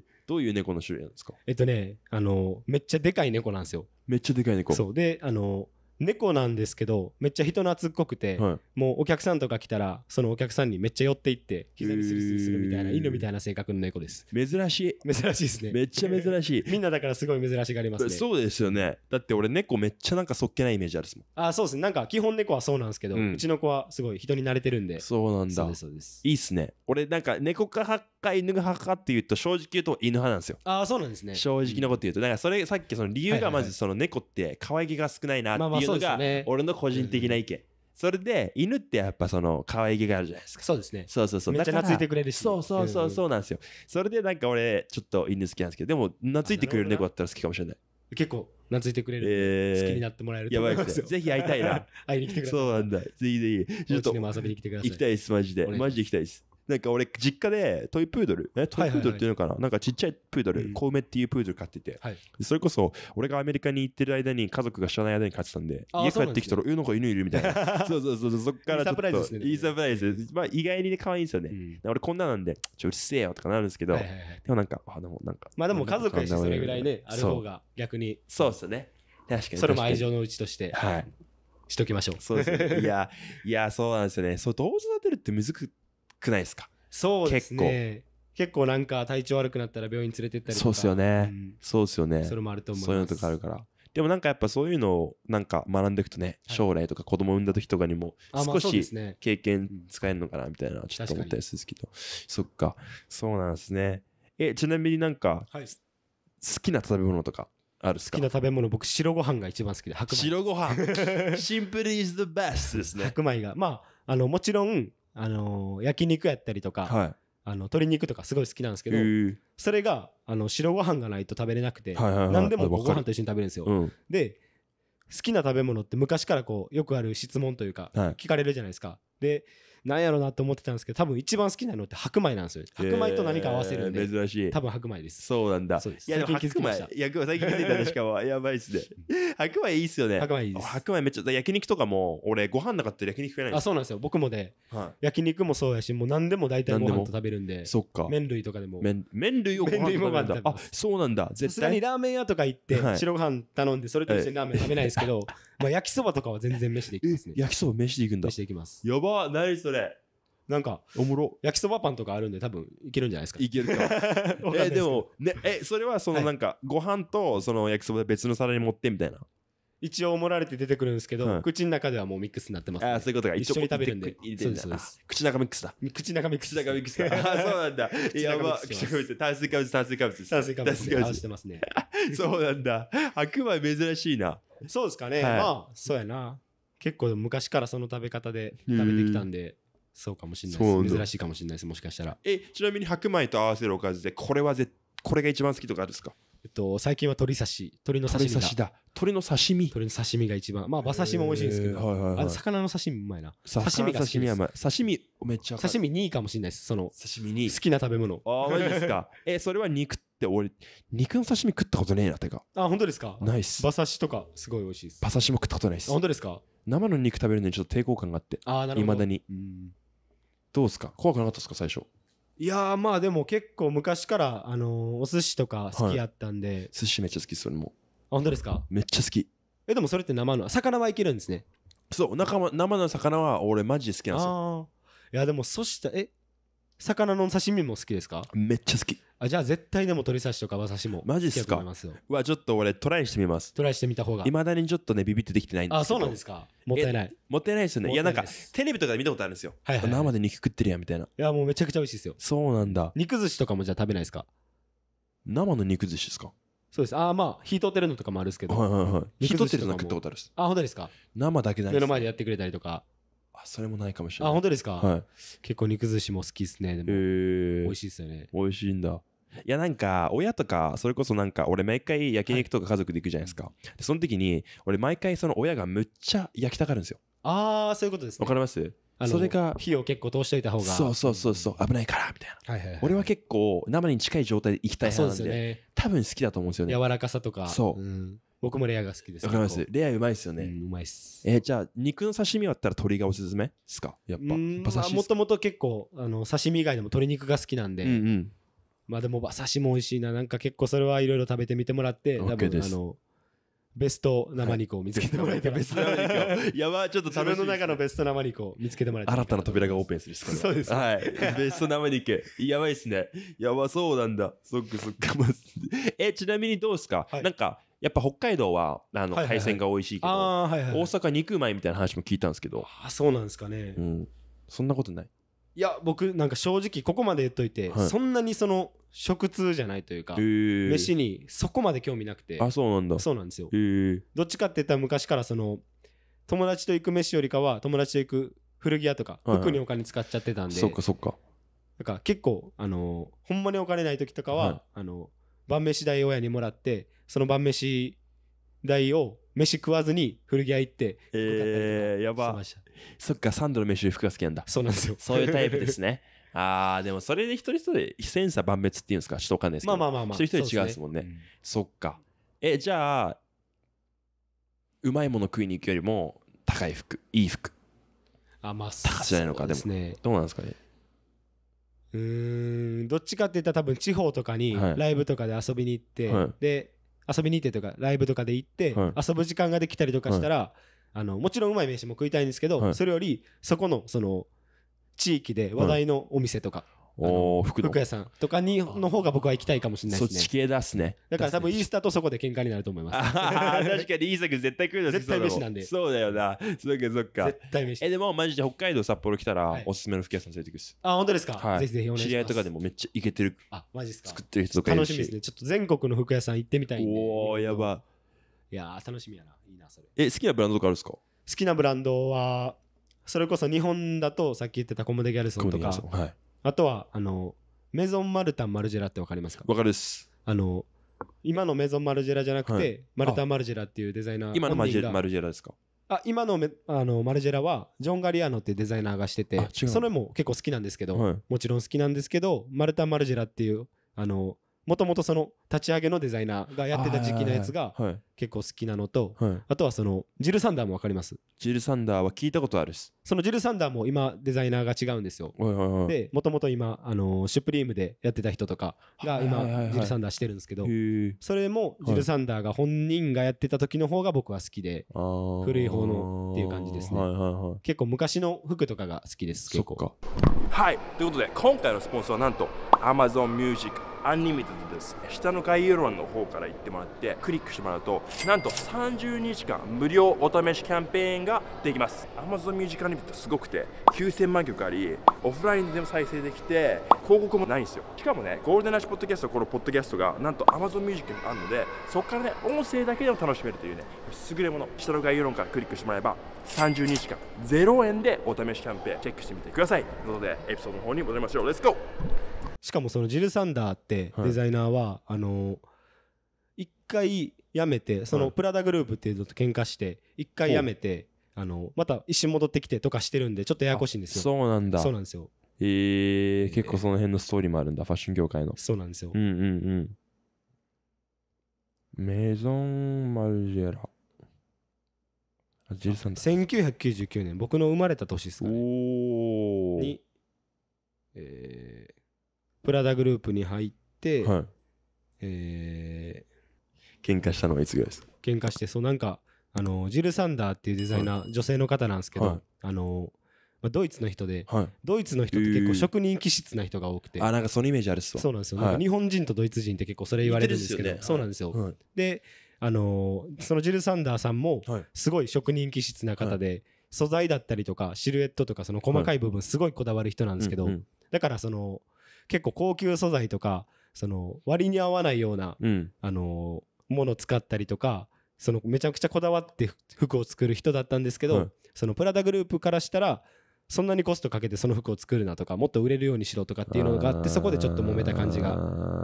ー、どういう猫の種類なんですかえっとね、あの、めっちゃでかい猫なんですよ。めっちゃでかい猫。そう。で、あの、猫なんですけどめっちゃ人懐っこくて、はい、もうお客さんとか来たらそのお客さんにめっちゃ寄っていって膝にスリスリするみたいな犬みたいな性格の猫です珍しい珍しいですねめっちゃ珍しい みんなだからすごい珍しがありますねそうですよねだって俺猫めっちゃなんかそっけないイメージあるっすもんあそうですねなんか基本猫はそうなんですけど、うん、うちの子はすごい人に慣れてるんでそうなんだそうですいいっすね俺なんか猫か派か犬派かっていうと正直言うと犬派なんですよあそうなんですね正直なこと言うと、うん、なんかそれさっきその理由がまずその猫って可愛げが少ないなっていうののが俺の個人的な意見。それで、犬ってやっぱその、可愛げがあるじゃないですか。そうですね。そうそうそう。めっちゃ懐いてくれるし。そうそうそう、そうなんですよ。それでなんか俺、ちょっと犬好きなんですけど、でも、懐いてくれる猫だったら好きかもしれない。結構、懐いてくれる、好きになってもらえると思いますよ。ぜひ会いたいな。会いに来てください。そうなんだ。ぜひぜひ。ちょっと、行きたいです、マジで。マジで行きたいです。なんか俺、実家でトイプードル、ね、トイプードルっていうのかな、なんかちっちゃいプードル、コウメっていうプードル飼ってて、それこそ、俺がアメリカに行ってる間に家族が知らない間に飼ってたんで、家帰ってきたら、うの子犬いるみたいな。そうそうそう、そこからちょっと、いいサプライズです。まあ、意外にね、可愛いんですよね。俺こんななんで、ちょ、うるせえよとかなるんですけど、でもなんか、あ、でもなんか。まあでも家族にそれぐらいね、ある方が逆に。そうっすよね。確かに。それも愛情のうちとして。はい。しときましょう。そうですね。いや、いや、そうなんですよね。そう、同時立てるってむずくくないですかそうですね結構なんか体調悪くなったら病院連れてったりとかそうっすよね、うん、そうっすよねそれもあると思いそういうのとかあるからでもなんかやっぱそういうのをなんか学んでいくとね、はい、将来とか子供産んだ時とかにも少し経験使えるのかなみたいなちょっと思ったりするんですけど、そっかそうなんですねえちなみになんか、はい、好きな食べ物とかあるすか好きな食べ物僕白ご飯が一番好きで白米白ご飯 シンプルイズ・ベストですね白米がまああのもちろんあのー、焼肉やったりとか、はい、あの鶏肉とかすごい好きなんですけど、それがあの白ご飯がないと食べれなくて、はいはいはい、何でもご飯と一緒に食べるんですよ。うん、で好きな食べ物って昔からこうよくある質問というか、はい、聞かれるじゃないですか。でなんやろうなと思ってたんですけど多分一番好きなのって白米なんですよ白米と何か合わせるんで、えー、珍しい多分白米ですそうなんだいやでも白米いは最近気づいたでしかもやばいっすね白米いいっすよね白米いいです白米めっちゃ焼肉とかも俺ご飯なかったら焼肉食えないあそうなんですよ僕もで、はい、焼肉もそうやしもう何でも大体ご飯と食べるんでそっか麺類とかでも麺麺類をご飯とかあそうなんだ絶対にラーメン屋とか行って、白ご飯頼んでそれと一緒にラーメン食べないですけど、まあ、焼きそばとかは全然飯でいきますね。焼きそば飯でいくんだ。飯でいきます。やば何それ。なんか、おもろ。焼きそばパンとかあるんで、多分いけるんじゃないですか。いけるか。か え、でも、ね、え、それはそのなんか、はい、ご飯とその焼きそばで別の皿に持ってみたいな。一応盛られて出てくるんですけど、うん口の中ではもうミックスになってます、ね。ああ、そういうことが一緒に食べるんで入れんそうですそうです口中ミックスだ。口中ミックス。口中ミックスああ、そうなんだ。い やば。口口中中ミミックス。炭水化物、炭水化物炭水化物炭に合わせてますね。そうなんだ。白米珍しいな。そうですかね。はいまあ、そうやな。結構昔からその食べ方で食べてきたんで、そうかもしれないです。珍しいかもしれないです、もしかしたら。え、ちなみに白米と合わせるおかずで、これはぜこれが一番好きとかあるんですかえっと、最近は鳥刺し、鳥の刺身が。だ。鳥の刺身。鳥の刺身が一番。まあ、馬刺しも美味しいんですけど、はいはいはい、あの魚の刺身うまいな。刺身が好きです。刺身は刺身、めっちゃ。刺身2位かもしれないです。その、刺身2好きな食べ物。ああ、マジですか。え、それは肉って俺、肉の刺身食ったことねえな、てか。あ、本当ですかナイス。馬刺しとか、すごい美味しいです。馬刺しも食ったことないっす。本当ですか生の肉食べるのにちょっと抵抗感があって。ああ、なるほど。いだに。うどうですか怖くなかったですか、最初。いやまあでも結構昔からあのー、お寿司とか好きやったんで、はい、寿司めっちゃ好きそれもあ本当ですかめっちゃ好きえでもそれって生の魚はいけるんですねそう生の魚は俺マジで好きなんですよいやでもそしたらえ魚の刺身も好きですかめっちゃ好きあじゃあ絶対でも鳥刺しとか馬刺しもマジっすかうわちょっと俺トライしてみますトライしてみた方がいまだにちょっとねビビってできてないんですあそうなんですかもったいないもったいないですよねいやなんかテレビとかで見たことあるんですよ、はいはい、生で肉食ってるやんみたいないやもうめちゃくちゃ美味しいですよそうなんだ肉寿司とかもじゃあ食べないですか生の肉寿司ですかそうですああまあ火通ってるのとかもあるんですけどはいはいはい火通ってるの食ったことあるしあ本当ですか生だけない目の前でやってくれたりとかあそれもないかもしれないあ、本当ですか、はい、結構肉寿司も好きですね。でも、え美味しいですよね。美味しいんだ。いやなんか親とかそれこそなんか俺毎回焼肉とか家族で行くじゃないですか、はい、その時に俺毎回その親がむっちゃ焼きたがるんですよああそういうことですねわかりますそれが火を結構通しておいた方がそうそうそうそう危ないからみたいな、はいはいはい、俺は結構生に近い状態で行きたい派なんで、ね、多分好きだと思うんですよね柔らかさとかそう、うん、僕もレアが好きですわかりますレアうまいですよね、うん、うまいっすえー、じゃあ肉の刺身だったら鶏がおすすめですかやっぱもともと結構あの刺身以外でも鶏肉が好きなんで、うんうん、まあでも馬刺しも美味しいななんか結構それはいろいろ食べてみてもらって多分あのベスト生肉を見つけてもらえたい、ベスト生肉を。や ばちょっと自分の中のベスト生肉を見つけてもらえたら。新たな扉がオープンするそうです。はい。ベスト生肉。やばいっすね。やばそうなんだ。そっかそっか。え、ちなみにどうですか、はい、なんか、やっぱ北海道はあの海鮮が美味しいけど、大阪肉うまいみたいな話も聞いたんですけど。あ、そうなんですかね。うん。そんなことないいや僕なんか正直ここまで言っといて、はいそんなにその食通じゃないというか、え飯にそこまで興味なくてあそうなんだそうなんですよええどっちかって言ったら昔からその友達と行く飯よりかは友達と行く古着屋とかはいはい服にお金使っちゃってたんで、そっかそっかなんか結構あのーほんまにお金ない時とかは、はいあのー晩飯代親にもらってその晩飯代を飯食わずに古着屋行ってえー、やばそっかサンドの飯よ服が好きなんだそうなんですよそういうタイプですね ああでもそれで一人一人千差万別っていうんですかちょっとわかんないですけどまあまあまあ、まあ、一人一人違うですもんね、ねうん、そっかえじゃあうまいもの食いに行くよりも高い服いい服あまあ高じゃないのかでもどうなんですかねうんどっちかって言ったら多分地方とかにライブとかで遊びに行って、はい、で遊びに行ってとかライブとかで行って、はい、遊ぶ時間ができたりとかしたら、はい、あのもちろんうまい飯も食いたいんですけど、はい、それよりそこのその地域で話題のお店とか、お福福屋さんとかにの方が僕は行きたいかもしれないですね。そっち系出すね。だから多分イースターとそこで喧嘩になると思います。確かにイータク絶対来るの 絶対飯なんで。そうだよな。そっかそっか。絶対飯。え、でもマジで北海道札幌来たら、おすすめの福屋さん連れてくるす。あ、本当ですか、はい、ぜひぜひお願いします。知り合いとかでもめっちゃいけてる。あ、マジですか作ってる人とか楽しみですね。ちょっと全国の服屋さん行ってみたいんで。おおやば。いや楽しみやな。いいな、それ。え、好きなブランドとかあるんですか好きなブランドは、それこそ日本だとさっき言ってたコムデギャルソンとか、はい、あとはあのメゾンマルタンマルジェラってわかりますかわかるですあの今のメゾンマルジェラじゃなくて、はい、マルタンマルジェラっていうデザイナー今のマルジェラですかあ今のあのマルジェラはジョン・ガリアノってデザイナーがしててそれも結構好きなんですけど、はい、もちろん好きなんですけどマルタ・マルジェラっていうあのもともとその立ち上げのデザイナーがやってた時期のやつが結構好きなのと、あとはそのジル・サンダーも分かりますジル・サンダーは聞いたことあるしそのジル・サンダーも今デザイナーが違うんですよ、はいはいでもともと今あのシュプリームでやってた人とかが今ジル・サンダーしてるんですけど、それもジル・サンダーが本人がやってた時の方が僕は好きで、古い方のっていう感じですね、はいはいはい、結構昔の服とかが好きです結構はいということで今回のスポンサーはなんと AmazonMusic アンリミテッドです下の概要欄の方から行ってもらってクリックしてもらうとなんと30日間無料お試しキャンペーンができます Amazon ミュージカアニメってすごくて9000万曲ありオフラインでも再生できて広告もないんですよしかもねゴールデンラッシュポッドキャストこのポッドキャストがなんと Amazon ュージックにあるのでそこからね音声だけでも楽しめるというね優れもの下の概要欄からクリックしてもらえば30日間0円でお試しキャンペーンチェックしてみてくださいなのでエピソードの方に戻りましょうレッツゴーしかもそのジル・サンダーってデザイナーは、あの一回辞めてそのプラダグループっていうのと喧嘩して一回辞めて、あのまた一瞬戻ってきてとかしてるんでちょっとややこしいんですよそうなんだそうなんですよえー、結構その辺のストーリーもあるんだファッション業界のそうなんですようんうんうんメゾン・マルジェラジルサンダー1999年僕の生まれた年ですかねにえープラダグループに入って、はい。え喧嘩したのはいつぐらいですか喧嘩してそうなんかあのジル・サンダーっていうデザイナー、女性の方なんですけど、はいあのまあ、ドイツの人ではい。ドイツの人って結構職人気質な人が多くて、あ、なんかそのイメージあるっすわ。そうなんですよ、はい日本人とドイツ人って結構それ言われるんですけどそうなんですよ、はい。であのーそのジル・サンダーさんもはい。すごい職人気質な方で、素材だったりとかシルエットとかその細かい部分すごいこだわる人なんですけど、うんだからその結構高級素材とかその割に合わないような、うん、あのもの使ったりとかそのめちゃくちゃこだわって服を作る人だったんですけど、うん、そのプラダグループからしたらそんなにコストかけてその服を作るなとかもっと売れるようにしろとかっていうのがあってそこでちょっと揉めた感じが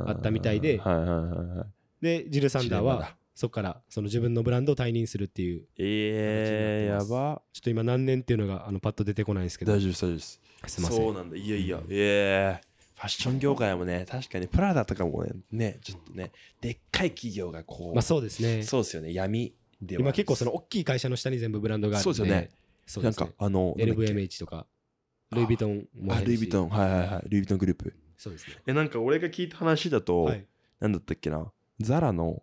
あったみたいで、はいはいはい、でジル・サンダーはそこからその自分のブランドを退任するっていうええやばちょっと今何年っていうのがあのパッと出てこないんですけど大丈夫です大丈夫ですすいませんそうなんだいやいやええファッション業界もね、確かにプラダとかもね、ねちょっとね、でっかい企業がこう、まあそうですね。そうですよね、闇では。今結構その大きい会社の下に全部ブランドがあるんで。そうですよね。そうですね。なんか、あの、LVMH とか、ルイ・ヴィトンもあるし。ルイ・ヴィトン、はいはいはい、ルイ・ヴィトングループ。そうですね。え、なんか俺が聞いた話だと、はい、なんだったっけな、ザラの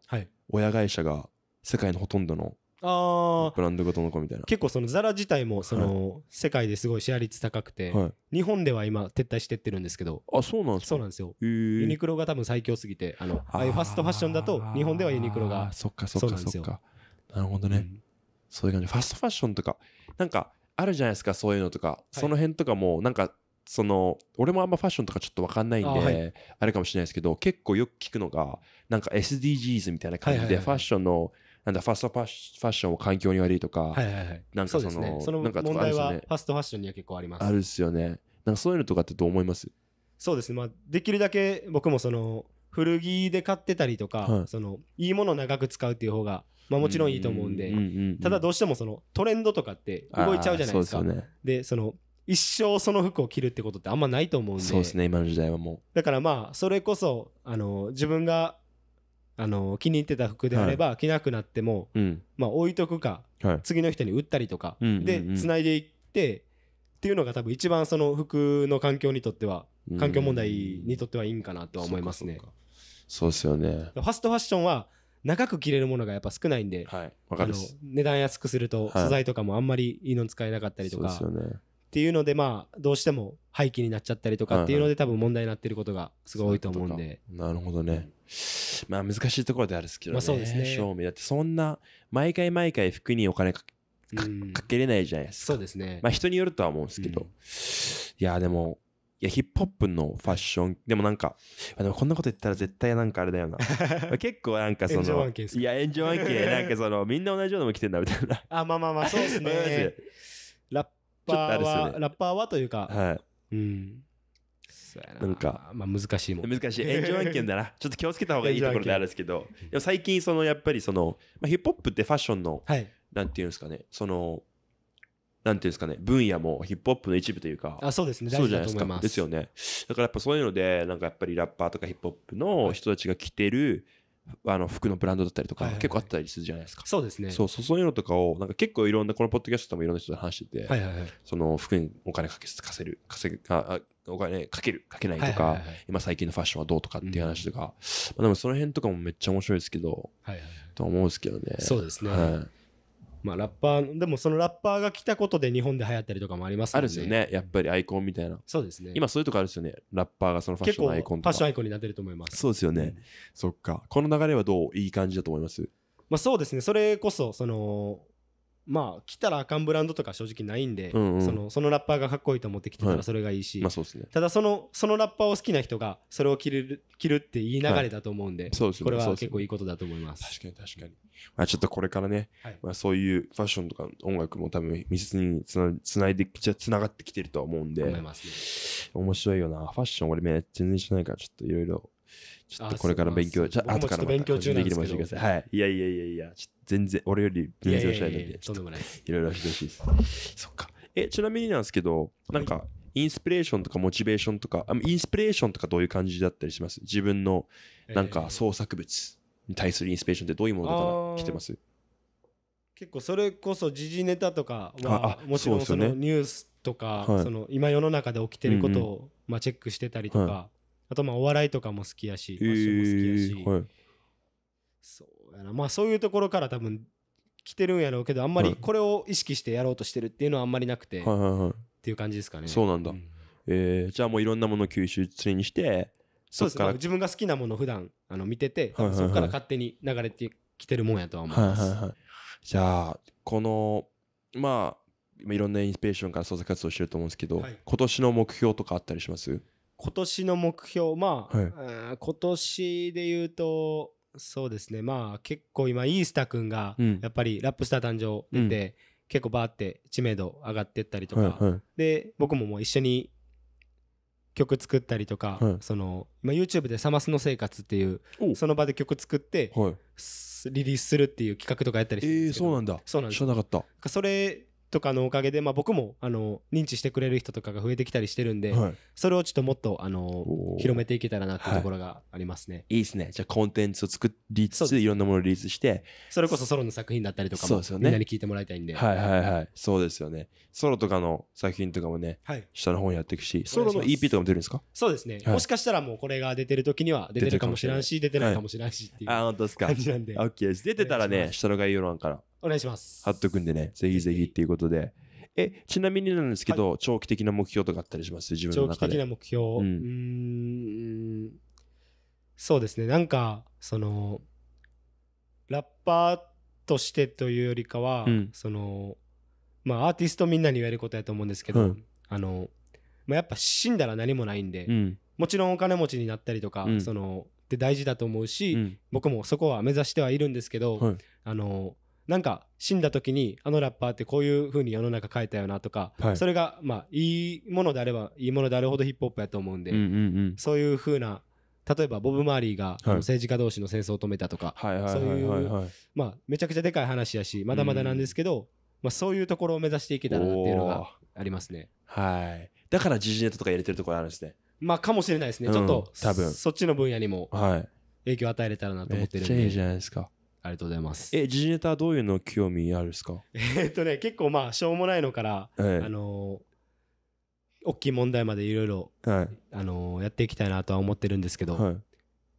親会社が世界のほとんどのあブランドごとの子みたいな結構そのザラ自体もその、はい、世界ですごいシェア率高くて、はい、日本では今撤退してってるんですけどあそうなんですかそうなんですよ、えー、ユニクロが多分最強すぎてあのああいうファストファッションだと日本ではユニクロがそっかそっかそっかなるほどね、うん、そういう感じファストファッションとかなんかあるじゃないですかそういうのとか、はい、その辺とかもなんかその俺もあんまファッションとかちょっと分かんないんであはい、あれかもしれないですけど結構よく聞くのがなんか SDGs みたいな感じでファッションの、はいはいはいはいなんだ、ファストファッションを環境に悪いとか、はいはいはい、なんかその、そ、ね、の問題は、ファストファッションには結構あります。あるっすよね。なんかそういうのとかってどう思いますそうですね、まあ、できるだけ僕もその古着で買ってたりとか、はい、そのいいものを長く使うっていう方が、まあ、もちろんいいと思うんで、うんうんうんうん、ただどうしてもそのトレンドとかって動いちゃうじゃないですか。そで、ね、その一生その服を着るってことってあんまないと思うんでそうですね今の時代はもうだからまあそれこそあの自分があの気に入ってた服であれば着なくなっても、はい、まあ、置いとくか、はい、次の人に売ったりとか、でつないでいってっていうのが多分一番その服の環境にとっては環境問題にとってはいいんかなとは思いますね。そうですよねファストファッションは長く着れるものがやっぱ少ないんで、はい、あの値段安くすると素材とかもあんまりいいの使えなかったりとか、ね、っていうのでまあどうしても廃棄になっちゃったりとかっていうので、多分問題になってることがすごい多いと思うんでなるほどねまあ難しいところであるですけどね,、まあ、そうですね賞味だってそんな毎回毎回服にお金かけれないじゃないですかそうですねまあ人によるとは思うんですけど、うん、いやでもいや、ヒップホップのファッション、でもなんか、あでこんなこと言ったら絶対なんかあれだよな。結構なんかその、いや、炎上案件、なんかその、みんな同じようなの着てんだみたいな。あ、まあまあまあ、そうですね。パーは、ね、ラッパーはというか、はい。うん。そうやな。んか、まあ難しいもん。難しい。炎上案件だな。ちょっと気をつけた方がいいところであるんですけど、でも最近、その、やっぱりその、まあ、ヒップホップってファッションの、はい、なんていうんですかね、その、なんていうんですかね、分野もヒップホップの一部というか、あそうですね、そうじゃないですか。ですよね。だからやっぱそういうので、なんかやっぱりラッパーとかヒップホップの人たちが着てる、あの服のブランドだったりとか、結構あったりするじゃないですか。そうですね。そうそういうのとかをなんか結構いろんなこのポッドキャストもいろんな人と話してて、はいはいはい、その服にお金かけ稼ぐ稼ぐあお金かけるかけないとか、はいはいはいはい、今最近のファッションはどうとかっていう話とか、うん、まあでもその辺とかもめっちゃ面白いですけど、はいはいはい、と思うんですけどね。そうですね。はいまあ、ラッパーでもそのラッパーが来たことで日本で流行ったりとかもありますねあるですよねやっぱりアイコンみたいなそうですね今そういうとこあるですよねラッパーがそのファッションのアイコンとかファッションアイコンになってると思いますそうですよね、そっかこの流れはどういい感じだと思いますまあそうですねそれこそそのまあ来たらあかんブランドとか正直ないんで、うんうん、そのそのラッパーがかっこいいと思って来てたらそれがいいし、はいまあね、ただそのそのラッパーを好きな人がそれを着る着るっていい流れだと思うんではいでね、これは結構いいことだと思います、ね、確かに確かに、まあ、ちょっとこれからね、はい、まあ、そういうファッションとか音楽も多分密接につなつないでちゃつながってきてるとは思うんで面白いよなファッション俺めっちゃ全然しないからちょっといろいろちょっとこれから勉強、ちょと後から勉強中できるもしてください。はい。いやいやいやいや、全然、俺より勉強したいので、ちょっといろいろしてほしいです。そっか。え、ちなみになんですけど、なんか、インスピレーションとかモチベーションとか、インスピレーションとかどういう感じだったりします自分のなんか創作物に対するインスピレーションってどういうものから来てます結構それこそ時事ネタとか、まあ、もちろんそのニュースとか、その今世の中で起きてることを、まあ、チェックしてたりとか、あとまあお笑いとかも好きやし、ファッションも好きやし、はい、そうやなまあそういうところから多分来てるんやろうけどあんまりこれを意識してやろうとしてるっていうのはあんまりなくて、はいはいはい、っていう感じですかねそうなんだ、うん、えー、じゃあもういろんなものを吸収常にしてそうですね自分が好きなものを普段あの見てて、はいはいはい、そこから勝手に流れてきてるもんやとは思います、はいはいはい、じゃあこのまあいろんなインスピレーションから創作活動してると思うんですけど、はい、今年の目標とかあったりします今年の目標まあ、はい、今年で言うとそうですねまあ結構今イースター君がやっぱりラップスター誕生出て、うん、結構バーって知名度上がってったりとか、はいはい、で僕ももう一緒に曲作ったりとか、はい、その今 YouTube で「サマスの生活」っていうその場で曲作って、はい、リリースするっていう企画とかやったりしてるんですけど、えー、そうなんだそうなんです知らなかったそれとかのおかげで、まあ、僕もあの認知してくれる人とかが増えてきたりしてるんで、はいそれをちょっともっとあの広めていけたらなっていうところがありますね。いいですね。じゃあコンテンツを作りつつ、いろんなものをリリースして、それこそソロの作品だったりとかそうも、ですよねみんなに聞いてもらいたいんで。はいはいはい。そうですよね。ソロとかの作品とかもね、はい下の方にやっていくし、ソロの EP とかも出るんですかそうですね、はいもしかしたらもうこれが出てる時には出てるかもしれないし出てないかもしれないしっていうあ、本当ですか。感じなんで、オッケーです。出てたらね、ま下の概要欄からお願いします貼っとくんでねぜひぜひっていうことでえちなみになんですけど、はい、長期的な目標とかあったりします自分の中で長期的な目標うんそうですねなんかそのラッパーとしてというよりかは、うん、そのまあアーティストみんなに言われることやと思うんですけど、うん、あの、まあ、やっぱ死んだら何もないんで、うん、もちろんお金持ちになったりとか、そのって大事だと思うし、僕もそこは目指してはいるんですけど、あのなんか死んだ時にあのラッパーってこういう風に世の中変えたよなとか、はい、それがまあいいものであればいいものであるほどヒップホップやと思うんで、うんうんうん、そういう風な例えばボブ・マーリーが政治家同士の戦争を止めたとか、はい、そういうまあめちゃくちゃでかい話やしまだまだなんですけど、うん、まあ、そういうところを目指していけたらなっていうのがありますね。はいだから時事ネタとか入れてるところあるんですね。まあかもしれないですね。うん、ちょっと多分そっちの分野にも影響を与えれたらなと思ってるんで。めっちゃいいじゃないですか。ありがとうございます。え、時事ネタどういうの興味あるんですかえっとね、結構まあ、しょうもないのから、はい、あのー、大きい問題までいろいろ、あのー、やっていきたいなとは思ってるんですけど、はい、ま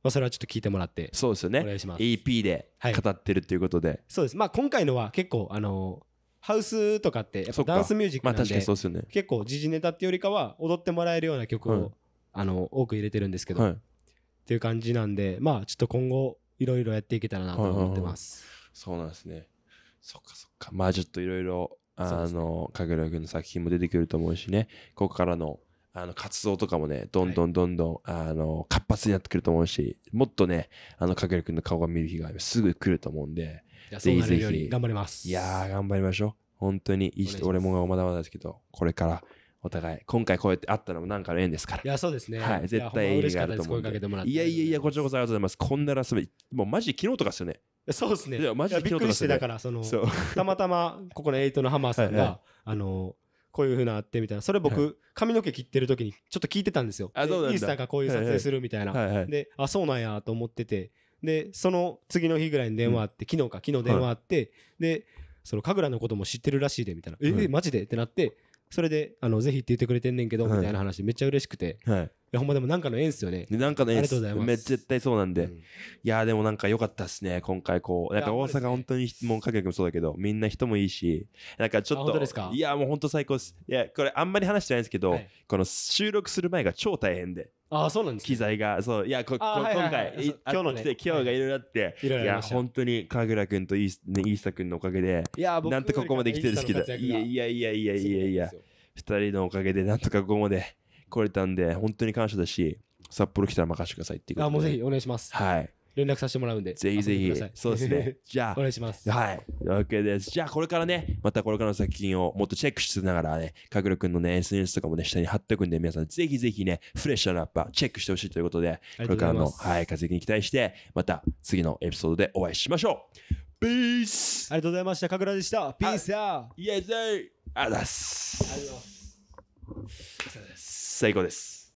あ、それはちょっと聞いてもらって、そうですよね。お願いします。EP で語ってるっていうことで。はい、そうです。まあ、今回のは結構、あのーハウスとかってやっぱダンスミュージックなんで、かでね、結構時事ネタっていうよりかは踊ってもらえるような曲を、はい、あの多く入れてるんですけど、はい、っていう感じなんでまあちょっと今後いろいろやっていけたらなと思ってます。うんうんそうなんですね。そっかそっか。まあちょっといろいろ、あの、かぐら君の作品も出てくると思うしね、ここからのあの活動とかもね、どんどんどんどん、はい、あの活発になってくると思うし、もっとね、あのかぐら君の顔が見る日がすぐ来ると思うんで、ぜひぜひ。頑張ります。いや頑張りましょう。本当にいい人、俺もまだまだですけど、これからお互い今回こうやって会ったのもなんかの縁ですからいやそうですねはい絶対意味があると思うんでいやいやいやこちらこそありがとうございますこんなラスベもうマジ昨日とかですよねそうですねマジで昨日とか、びっくりしてだからそのたまたまここのエイトのハマーさんがはい、あのこういうふうなあってみたいなそれ僕、はい、髪の毛切ってる時にちょっと聞いてたんですよあそうなんイースタがこういう撮影するみたいな、はいはい、であそうなんやと思っててでその次の日ぐらいに電話あって、うん、昨日か昨日電話あって、でその神楽のことも知ってるらしいでみたいな、うん、えマジでってなってそれであのぜひって言ってくれてんねんけどみたいな話めっちゃ嬉しくて、はい、やほんまでもなんかの縁っすよねなんかのありす。とう絶対そうなんで、うんいやーでもなんか良かったっすね今回こうなんか大阪本当に問かけもそうだけどみんな人もいいしなんかちょっ本当ですかといやもう本当最高っすいやこれあんまり話してないんですけど、はいこの収録する前が超大変であそうなんですね機材がそういやここ今回今日の来て今日がいろいろあって、いいいや本当に神楽君とイースねイースタ君のおかげでいや僕なんとここまで来てるすけど、いやいやいやいやいやいや二人のおかげでなんとかここまで来れたんで、本当に感謝だし、札幌来たら任せてくださいっていうことで。あ、もうぜひお願いします。はい。連絡させてもらうんで。ぜひぜひそうですね。じゃあお、願いします。はい。OK です。じゃあ、これからね、またこれからの作品をもっとチェックしながらね、かぐるくんのね、SNS とかもね、下に貼っておくんで、皆さんぜひぜひね、フレッシュなラッパー、チェックしてほしいということで、これからの、はい、活躍に期待して、また次のエピソードでお会いしましょうピースありがとうございました。かぐらでした。ピースやイェイーイありがとうございます。ありがとうございます。最高です。